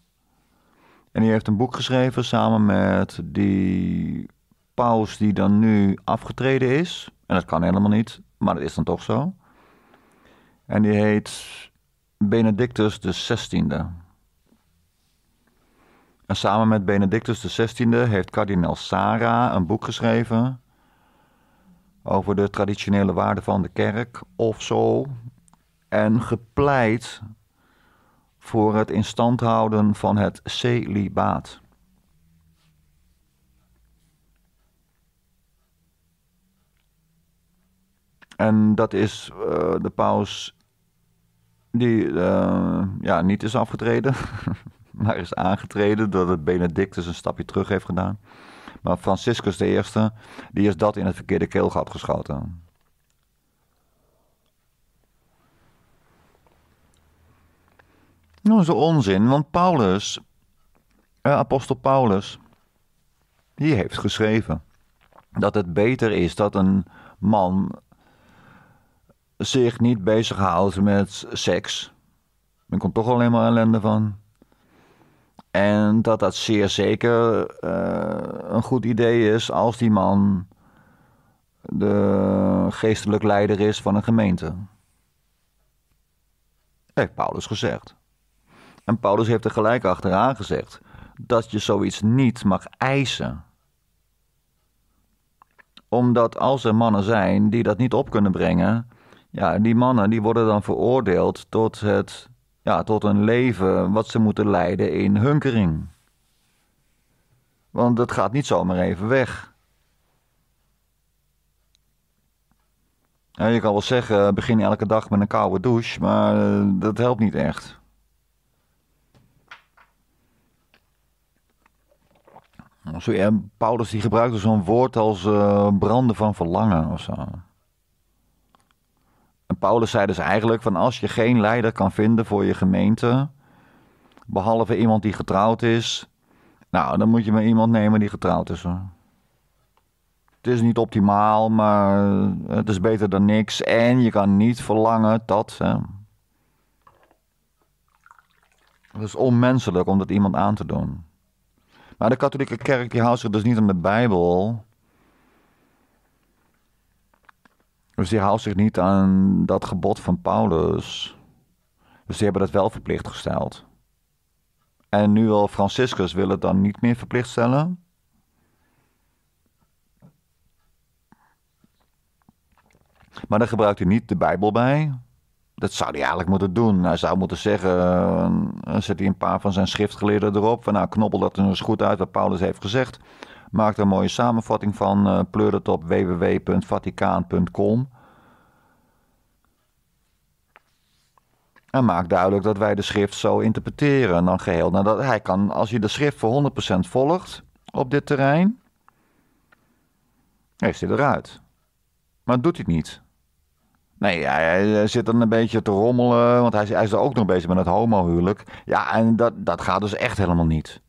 En die heeft een boek geschreven samen met die paus die dan nu afgetreden is. En dat kan helemaal niet, maar dat is dan toch zo. En die heet Benedictus de 16e. En samen met Benedictus de 16e heeft kardinaal Sarah een boek geschreven over de traditionele waarden van de kerk of zo. En gepleit voor het instand houden van het celibaat. En dat is eh, de paus die eh, ja, niet is afgetreden, <laughs> maar is aangetreden dat het Benedictus een stapje terug heeft gedaan. Maar Franciscus de die is dat in het verkeerde keelgat geschoten. Dat is de onzin, want Paulus, eh, apostel Paulus, die heeft geschreven dat het beter is dat een man zich niet bezighoudt met seks. Men komt toch alleen maar ellende van. En dat dat zeer zeker eh, een goed idee is als die man de geestelijk leider is van een gemeente. Heeft Paulus gezegd. En Paulus heeft er gelijk achteraan gezegd dat je zoiets niet mag eisen. Omdat als er mannen zijn die dat niet op kunnen brengen, ja, die mannen die worden dan veroordeeld tot het ja, tot een leven wat ze moeten leiden in hunkering. Want het gaat niet zomaar even weg. je kan wel zeggen, eh, begin elke dag met een koude douche, maar eh, dat helpt niet echt. Paulus die gebruikte zo'n woord als eh, branden van verlangen of zo. Paulus zei dus eigenlijk van als je geen leider kan vinden voor je gemeente, behalve iemand die getrouwd is, nou dan moet je maar iemand nemen die getrouwd is. Het is niet optimaal, maar het is beter dan niks en je kan niet verlangen dat. Hè. Het is onmenselijk om dat iemand aan te doen. Maar de katholieke kerk die houdt zich dus niet aan de Bijbel, Dus die houdt zich niet aan dat gebod van Paulus. Dus die hebben dat wel verplicht gesteld. En nu wil Franciscus wil het dan niet meer verplicht stellen. Maar dan gebruikt hij niet de Bijbel bij. Dat zou hij eigenlijk moeten doen. Hij zou moeten zeggen, dan eh, zet hij een paar van zijn schriftgeleerden erop. Van nou, knobbel dat er eens goed uit wat Paulus heeft gezegd. Maak er een mooie samenvatting van. Uh, op www.vaticaan.com. En maak duidelijk dat wij de schrift zo interpreteren. En dan geheel. Nou, dat, hij kan, als je de schrift voor 100% volgt op dit terrein, heeft hij eruit. Maar doet hij het niet. Nee, hij zit dan een beetje te rommelen, want hij, hij is er ook nog bezig met het homohuwelijk. Ja, en dat, dat gaat dus echt helemaal niet.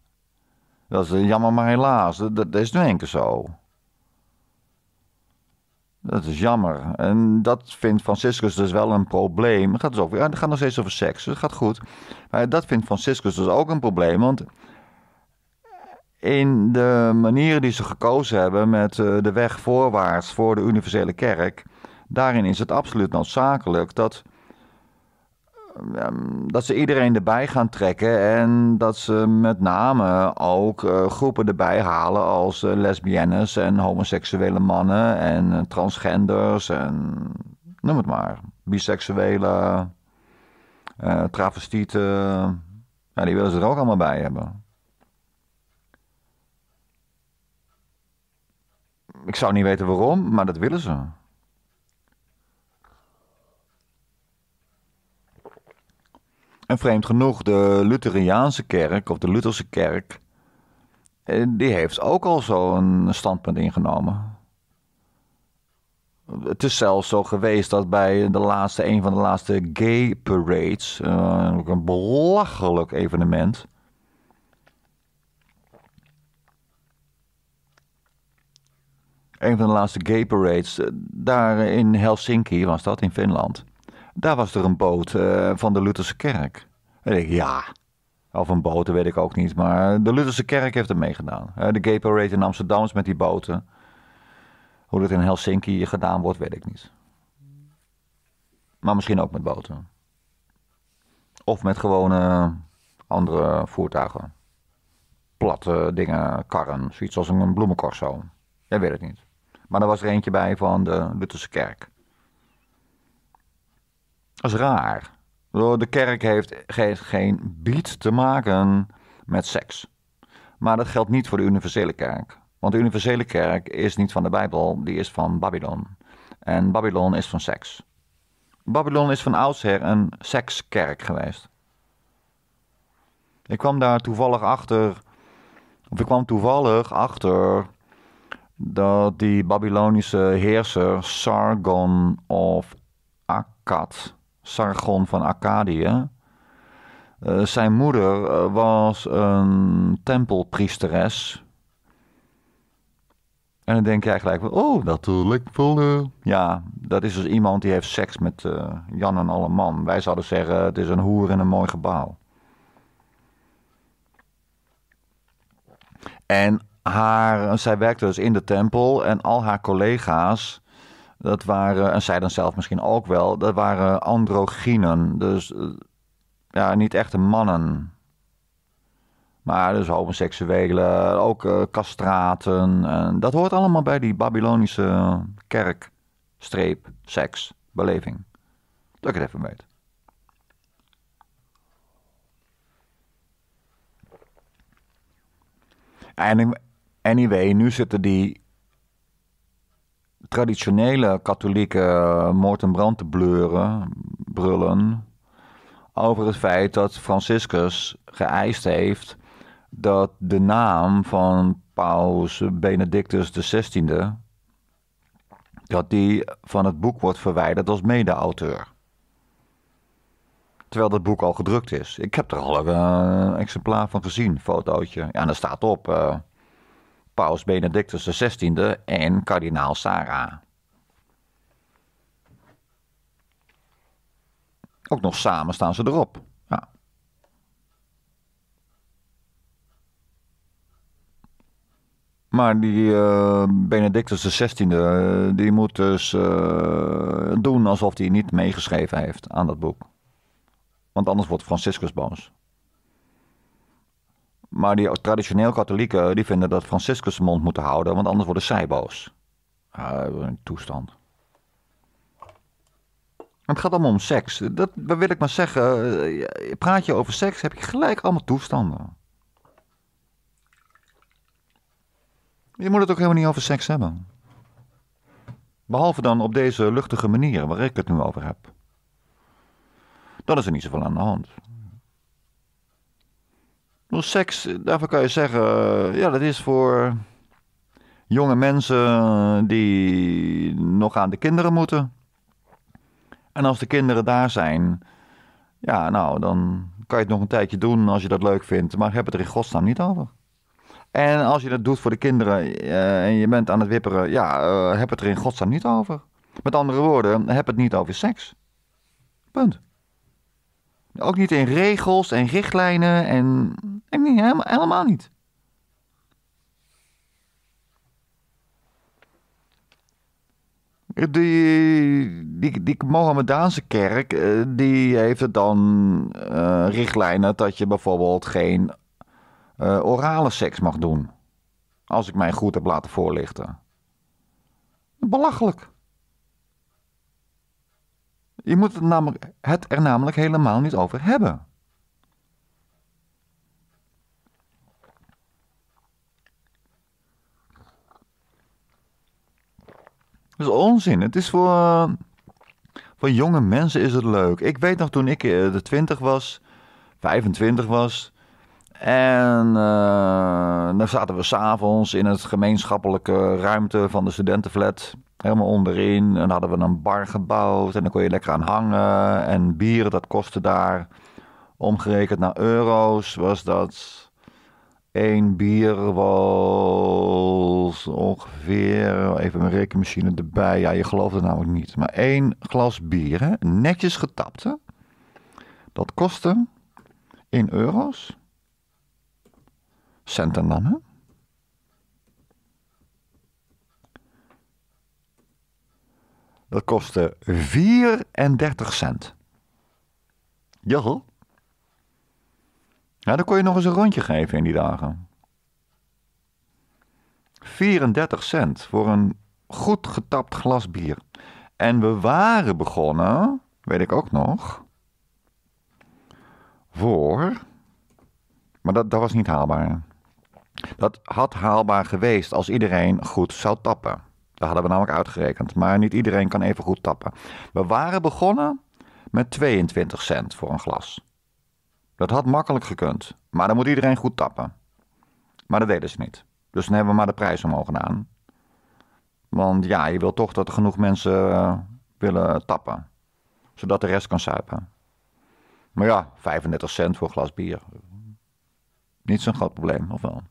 Dat is jammer, maar helaas. Dat, dat is nu enkel zo. Dat is jammer. En dat vindt Franciscus dus wel een probleem. Het gaat, dus ook, weer, het gaat nog steeds over seks, dus gaat goed. Maar dat vindt Franciscus dus ook een probleem. Want in de manier die ze gekozen hebben met eh, de weg voorwaarts voor de universele kerk, daarin is het absoluut noodzakelijk dat Ehm, dat ze iedereen erbij gaan trekken. En dat ze met name ook eh, groepen erbij halen als eh, lesbiennes en homoseksuele mannen en eh, transgenders en noem het maar. Biseksuele, travestieten. Ja, die willen ze er ook allemaal bij hebben. Ik zou niet weten waarom, maar dat willen ze. En vreemd genoeg, de Lutheriaanse kerk of de Lutherse kerk, eh, die heeft ook al zo'n standpunt ingenomen. Het is zelfs zo geweest dat bij de laatste, een van de laatste gay parades, eh, een belachelijk evenement. Een van de laatste gay parades, eh, daar in Helsinki was dat, in Finland. Daar was er een boot eh, van de Lutherse kerk. En ik, ja. Of een boot, dat weet ik ook niet. Maar de Lutherse kerk heeft er meegedaan. de Gay Parade in Amsterdam is met die boten. Hoe dat in Helsinki gedaan wordt, weet ik niet. Maar misschien ook met boten. Of met gewone andere voertuigen. Platte dingen, karren. Zoiets als een zo. Jij weet het niet. Maar er was er eentje bij van de Lutherse kerk. Dat is raar. De kerk heeft geen, bied te maken met seks. Maar dat geldt niet voor de universele kerk. Want de universele kerk is niet van de Bijbel, die is van Babylon. En Babylon is van seks. Babylon is van oudsher een sekskerk geweest. Ik kwam daar toevallig achter. Of ik kwam toevallig achter. dat die Babylonische heerser Sargon of Akkad Sargon van Arcadië. Eh, zijn moeder eh, was een tempelpriesteres. En dan denk jij gelijk, oh, dat lijkt wel... Ja, dat is dus iemand die heeft seks met eh, Jan en alle man. Wij zouden zeggen, het is een hoer in een mooi gebouw. En haar, zij werkte dus in de tempel en al haar collega's dat waren, en zij dan zelf misschien ook wel, dat waren androgynen. Dus eh, ja, niet echte mannen. Maar dus homoseksuelen, ook castraten. Eh, en dat hoort allemaal bij die Babylonische kerk, streep, seks, beleving. Dat ik het even weet. anyway, nu zitten die traditionele katholieke eh, moord en brand te bleuren, brullen. Over het feit dat Franciscus geëist heeft dat de naam van paus Benedictus XVI, dat die van het boek wordt verwijderd als mede-auteur. Terwijl dat boek al gedrukt is. Ik heb er al een eh, exemplaar van gezien, fotootje. Ja, en dat staat op. Eh, paus Benedictus XVI en kardinaal Sara. Ook nog samen staan ze erop. Ja. Maar die uh, Benedictus XVI, eh, die moet dus eh, doen alsof hij niet meegeschreven heeft aan dat boek. Want anders wordt Franciscus boos. Maar die traditioneel katholieken die vinden dat Franciscus zijn mond moet houden, want anders worden zij boos. een toestand. Het gaat allemaal om seks. Dat wil ik maar zeggen. Eh, praat je over seks, heb je gelijk allemaal toestanden. Je moet het ook helemaal niet over seks hebben. Behalve dan op deze luchtige manier waar ik het nu over heb. Dan is er niet zoveel aan de hand. Nou, seks, daarvan kan je zeggen, eh, ja, dat is voor jonge mensen eh, die nog aan de kinderen moeten. En als de kinderen daar zijn, ja, nou, dan kan je het nog een tijdje doen als je dat leuk vindt, maar heb het er in godsnaam niet over. En als je dat doet voor de kinderen eh, en je bent aan het wipperen, ja, heb het er in godsnaam niet over. Met andere woorden, heb het niet over seks. Punt. Ook niet in regels en richtlijnen en, helemaal, helemaal niet. Die, die, die Mohammedaanse kerk, eh, die heeft dan eh, richtlijnen dat je bijvoorbeeld geen eh, orale seks mag doen. Als ik mij goed heb laten voorlichten. Belachelijk. Je moet het, namelijk, het er namelijk helemaal niet over hebben. Dat is onzin. Het is voor, voor jonge mensen is het leuk. Ik weet nog toen ik eh, de 20 was, 25 was. En uh, dan zaten we s'avonds in het gemeenschappelijke ruimte van de studentenflat. Helemaal onderin. En hadden we een bar gebouwd. En dan kon je lekker aan hangen. En bieren, dat kostte daar. Omgerekend naar euro's was dat. één bier was ongeveer. Even mijn rekenmachine erbij. Ja, je gelooft het namelijk niet. Maar één glas bier, netjes getapt. Dat kostte in euro's. Centen dan, hè? Dat kostte 34 cent. Jachel. Ja, dan kon je nog eens een rondje geven in die dagen. 34 cent voor een goed getapt glas bier. En we waren begonnen, weet ik ook nog, voor. Maar dat, dat was niet haalbaar. Dat had haalbaar geweest als iedereen goed zou tappen. Dat hadden we namelijk uitgerekend. Maar niet iedereen kan even goed tappen. We waren begonnen met 22 cent voor een glas. Dat had makkelijk gekund, maar dan moet iedereen goed tappen. Maar dat deden ze niet. Dus dan hebben we maar de prijs omhoog gedaan. Want ja, je wil toch dat er genoeg mensen eh, willen tappen. Zodat de rest kan suipen. Maar ja, 35 cent voor een glas bier. Niet zo'n groot probleem, of wel?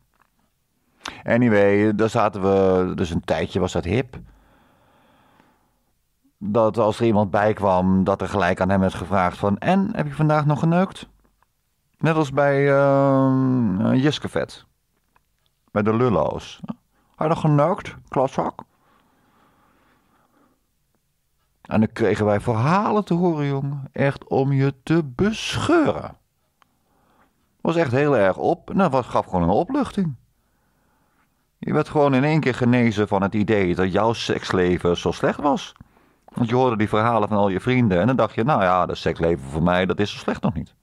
Anyway, daar zaten we, dus een tijdje was dat hip. Dat als er iemand bij kwam, dat er gelijk aan hem werd gevraagd van... En, heb je vandaag nog geneukt? Net als bij uh, ehm, eh, Jiskevet. Bij de Lullo's. Had je nog geneukt, klashak? En dan kregen wij verhalen te horen, jongen. Echt om je te bescheuren. Was echt heel erg op. En dat was, gaf gewoon een opluchting. Je werd gewoon in één keer genezen van het idee dat jouw seksleven zo slecht was. Want je hoorde die verhalen van al je vrienden en dan dacht je, nou ja, dat seksleven voor mij, dat is zo slecht nog niet.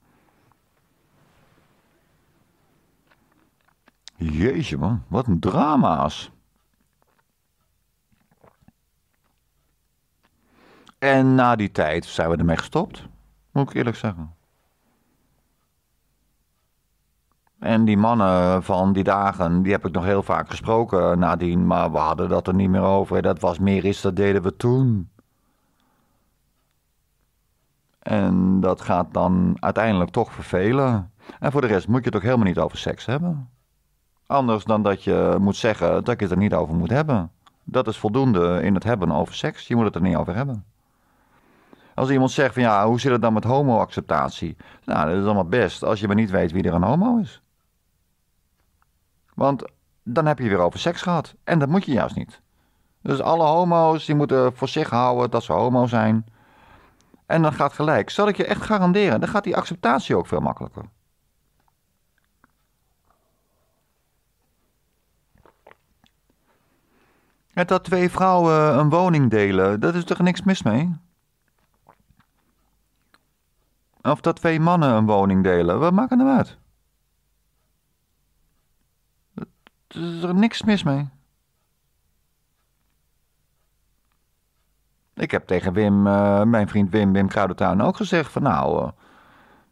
Jeetje man, wat een drama's. En na die tijd zijn we ermee gestopt, moet ik eerlijk zeggen. En die mannen van die dagen, die heb ik nog heel vaak gesproken nadien. Maar we hadden dat er niet meer over. Dat was meer is, dat deden we toen. En dat gaat dan uiteindelijk toch vervelen. En voor de rest moet je het ook helemaal niet over seks hebben. Anders dan dat je moet zeggen dat je het er niet over moet hebben. Dat is voldoende in het hebben over seks. Je moet het er niet over hebben. Als iemand zegt van ja, hoe zit het dan met homoacceptatie? Nou, dat is allemaal best als je maar niet weet wie er een homo is. Want dan heb je weer over seks gehad. En dat moet je juist niet. Dus alle homo's die moeten voor zich houden dat ze homo zijn. En dan gaat gelijk. Zal ik je echt garanderen, dan gaat die acceptatie ook veel makkelijker. En dat twee vrouwen een woning delen, dat is toch niks mis mee? Of dat twee mannen een woning delen, wat maakt het nou uit? er niks mis mee. Ik heb tegen Wim, eh, mijn vriend Wim, Wim Kruidentuin ook gezegd van nou,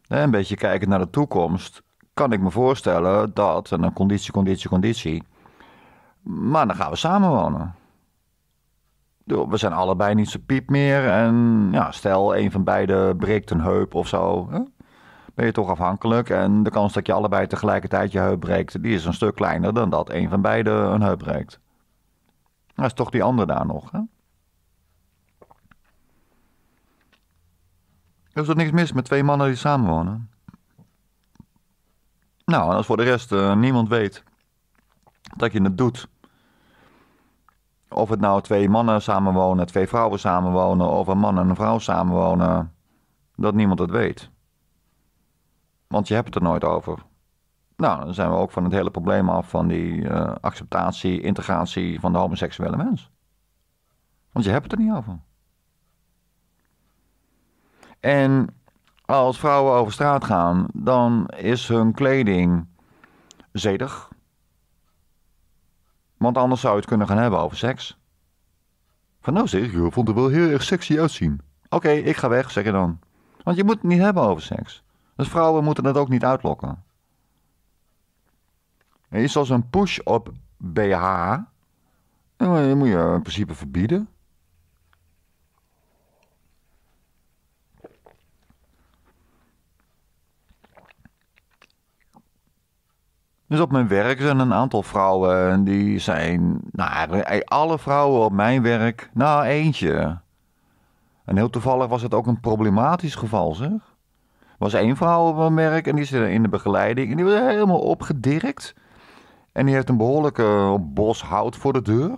eh, een beetje kijken naar de toekomst. Kan ik me voorstellen dat, en een conditie, conditie, conditie. Maar dan gaan we samen wonen. We zijn allebei niet zo piep meer en ja, stel een van beiden breekt een heup of zo. Hè? ben je toch afhankelijk. En de kans dat je allebei tegelijkertijd je heup breekt, die is een stuk kleiner dan dat een van beiden een heup breekt. Dat is toch die andere daar nog, hè? Er is toch niks mis met twee mannen die samenwonen? Nou, en als voor de rest eh, niemand weet dat je het doet. Of het nou twee mannen samenwonen, twee vrouwen samenwonen, of een man en een vrouw samenwonen, dat niemand het weet. Want je hebt het er nooit over. Nou, dan zijn we ook van het hele probleem af van die uh, acceptatie, integratie van de homoseksuele mens. Want je hebt het er niet over. En als vrouwen over straat gaan, dan is hun kleding zedig. Want anders zou je het kunnen gaan hebben over seks. Van nou zeg, je vond het wel heel erg sexy uitzien. Oké, ik ga weg, zeg je dan. Want je moet het niet hebben over seks. Dus vrouwen moeten dat ook niet uitlokken. Je is als een push op BH. Dat moet je in principe verbieden. Dus op mijn werk zijn een aantal vrouwen die zijn. Nou, eh, alle vrouwen op mijn werk. Nou, eentje. En heel toevallig was het ook een problematisch geval, zeg was één vrouw op een merk en die zit in de begeleiding. En die was helemaal opgedirkt. En die heeft een behoorlijke eh, bos hout voor de deur.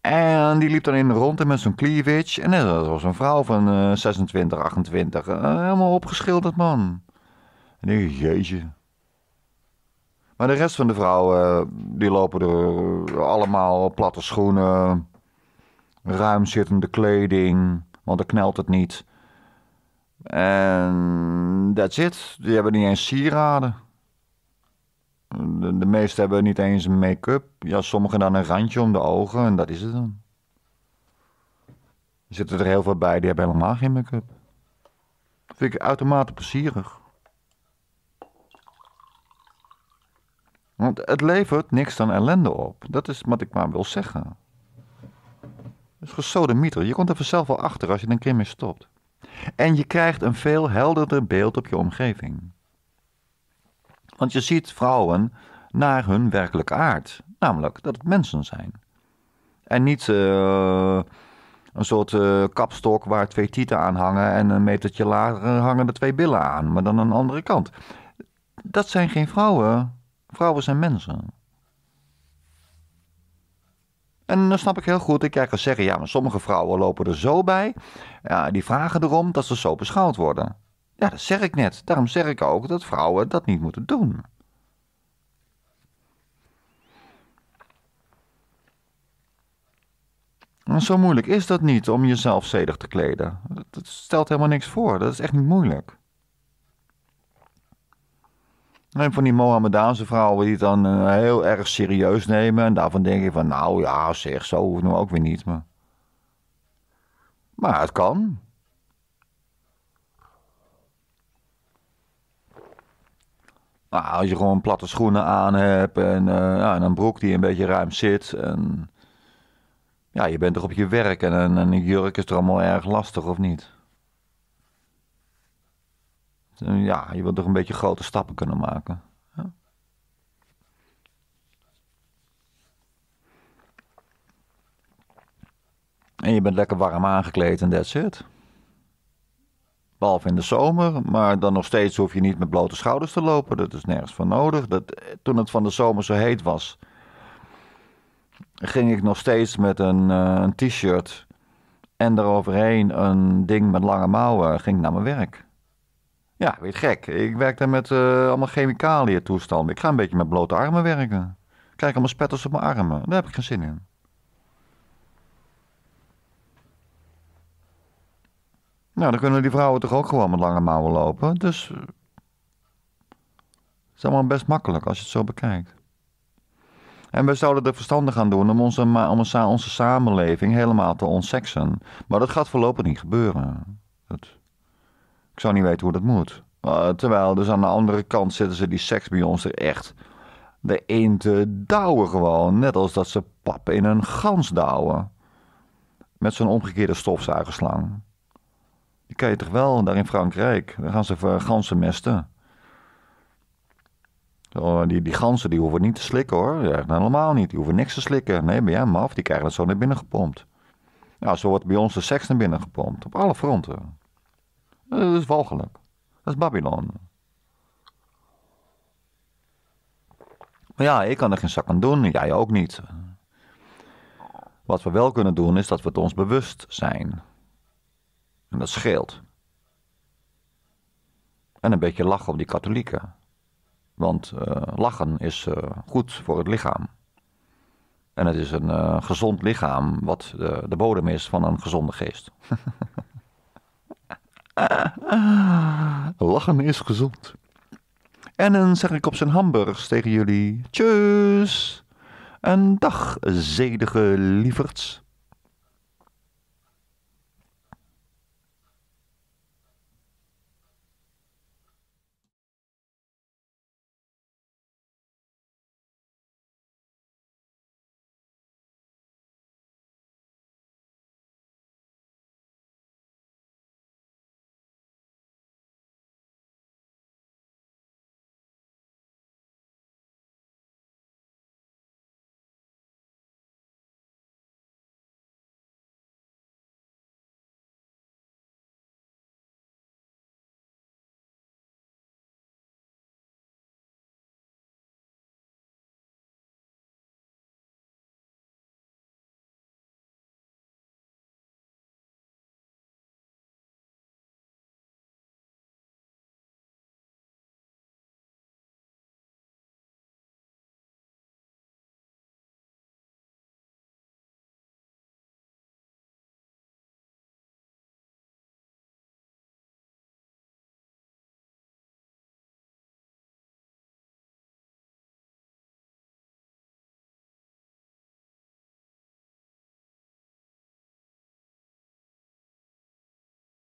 En die liep dan in de rondte met zo'n cleavage. En eh, dat was een vrouw van 26, eh, 28. helemaal opgeschilderd, man. En ik denk, jeetje. Maar de rest van de vrouwen, die lopen er allemaal platte schoenen. Ruim zittende kleding, want dan knelt het niet. En that's it. Die hebben niet eens sieraden. De, de meesten hebben niet eens make-up. Ja, sommigen dan een randje om de ogen en dat is het dan. Er zitten er heel veel bij die hebben helemaal geen make-up. Vind ik uitermate plezierig. Want het levert niks dan ellende op. Dat is wat ik maar wil zeggen. Het is gesodemieter. Je komt er vanzelf wel achter als je er een keer mee stopt. En je krijgt een veel helderder beeld op je omgeving. Want je ziet vrouwen naar hun werkelijke aard, namelijk dat het mensen zijn. En niet eh, een soort eh, kapstok waar twee tieten aan hangen en een metertje lager hangen er twee billen aan, maar dan aan de andere kant. Dat zijn geen vrouwen. Vrouwen zijn mensen. En dan snap ik heel goed. Ik krijg kan zeggen, ja, maar sommige vrouwen lopen er zo bij. Ja, die vragen erom dat ze zo beschouwd worden. Ja, dat zeg ik net. Daarom zeg ik ook dat vrouwen dat niet moeten doen. Zo moeilijk is dat niet om jezelf zedig te kleden. Dat stelt helemaal niks voor. Dat is echt niet moeilijk. En van die Mohammedaanse vrouwen die het dan eh, heel erg serieus nemen. En daarvan denk je van, nou ja, zeg, zo hoeft het nou ook weer niet. Maar, maar het kan. Nou, als je gewoon platte schoenen aan hebt en, eh, ja, en een broek die een beetje ruim zit. En, ja, je bent toch op je werk en, een jurk is toch allemaal erg lastig, of niet? Eh, ja, je wilt toch een beetje grote stappen kunnen maken. En je bent lekker warm aangekleed en that's it. Behalve in de zomer, maar dan nog steeds hoef je niet met blote schouders te lopen. Dat is nergens voor nodig. Dat, eh, toen het van de zomer zo heet was, ging ik nog steeds met een, eh, een t-shirt en daaroverheen een ding met lange mouwen ging naar mijn werk. Ja, weet gek. Ik werk daar met eh, allemaal chemicaliën toestanden. Ik ga een beetje met blote armen werken. Ik krijg allemaal spetters op mijn armen. Daar heb ik geen zin in. Nou, dan kunnen die vrouwen toch ook gewoon met lange mouwen lopen. Dus eh, het is allemaal best makkelijk als je het zo bekijkt. En we zouden er verstandig aan doen om onze, onze, onze samenleving helemaal te ontseksen. Maar dat gaat voorlopig niet gebeuren. Ik zou niet weten hoe dat moet. terwijl, dus aan de andere kant zitten ze die seks bij ons er echt de te douwen gewoon. Net als dat ze pap in een gans douwen. Met zo'n omgekeerde stofzuigerslang. Die kan je toch wel daar in Frankrijk. Daar gaan ze voor ganzen mesten. Oh, die, die ganzen die hoeven niet te slikken hoor. Ja, helemaal nou, niet. Die hoeven niks te slikken. Nee, ben jij maf? Die krijgen het zo naar binnen gepompt. Nou, zo wordt bij ons de seks naar binnen gepompt. Op alle fronten. Dat is walgelijk. Dat is Babylon. Maar ja, ik kan er geen zak aan doen, jij ook niet. Wat we wel kunnen doen is dat we het ons bewust zijn. En dat scheelt. En een beetje lachen op die katholieken. Want eh, lachen is eh, goed voor het lichaam. En het is een eh, gezond lichaam wat de bodem is van een gezonde geest. <laughs> Eh, eh. Lachen is gezond. En dan zeg ik op zijn hamburgers tegen jullie: Tjus! Een dag, zedige lieverds.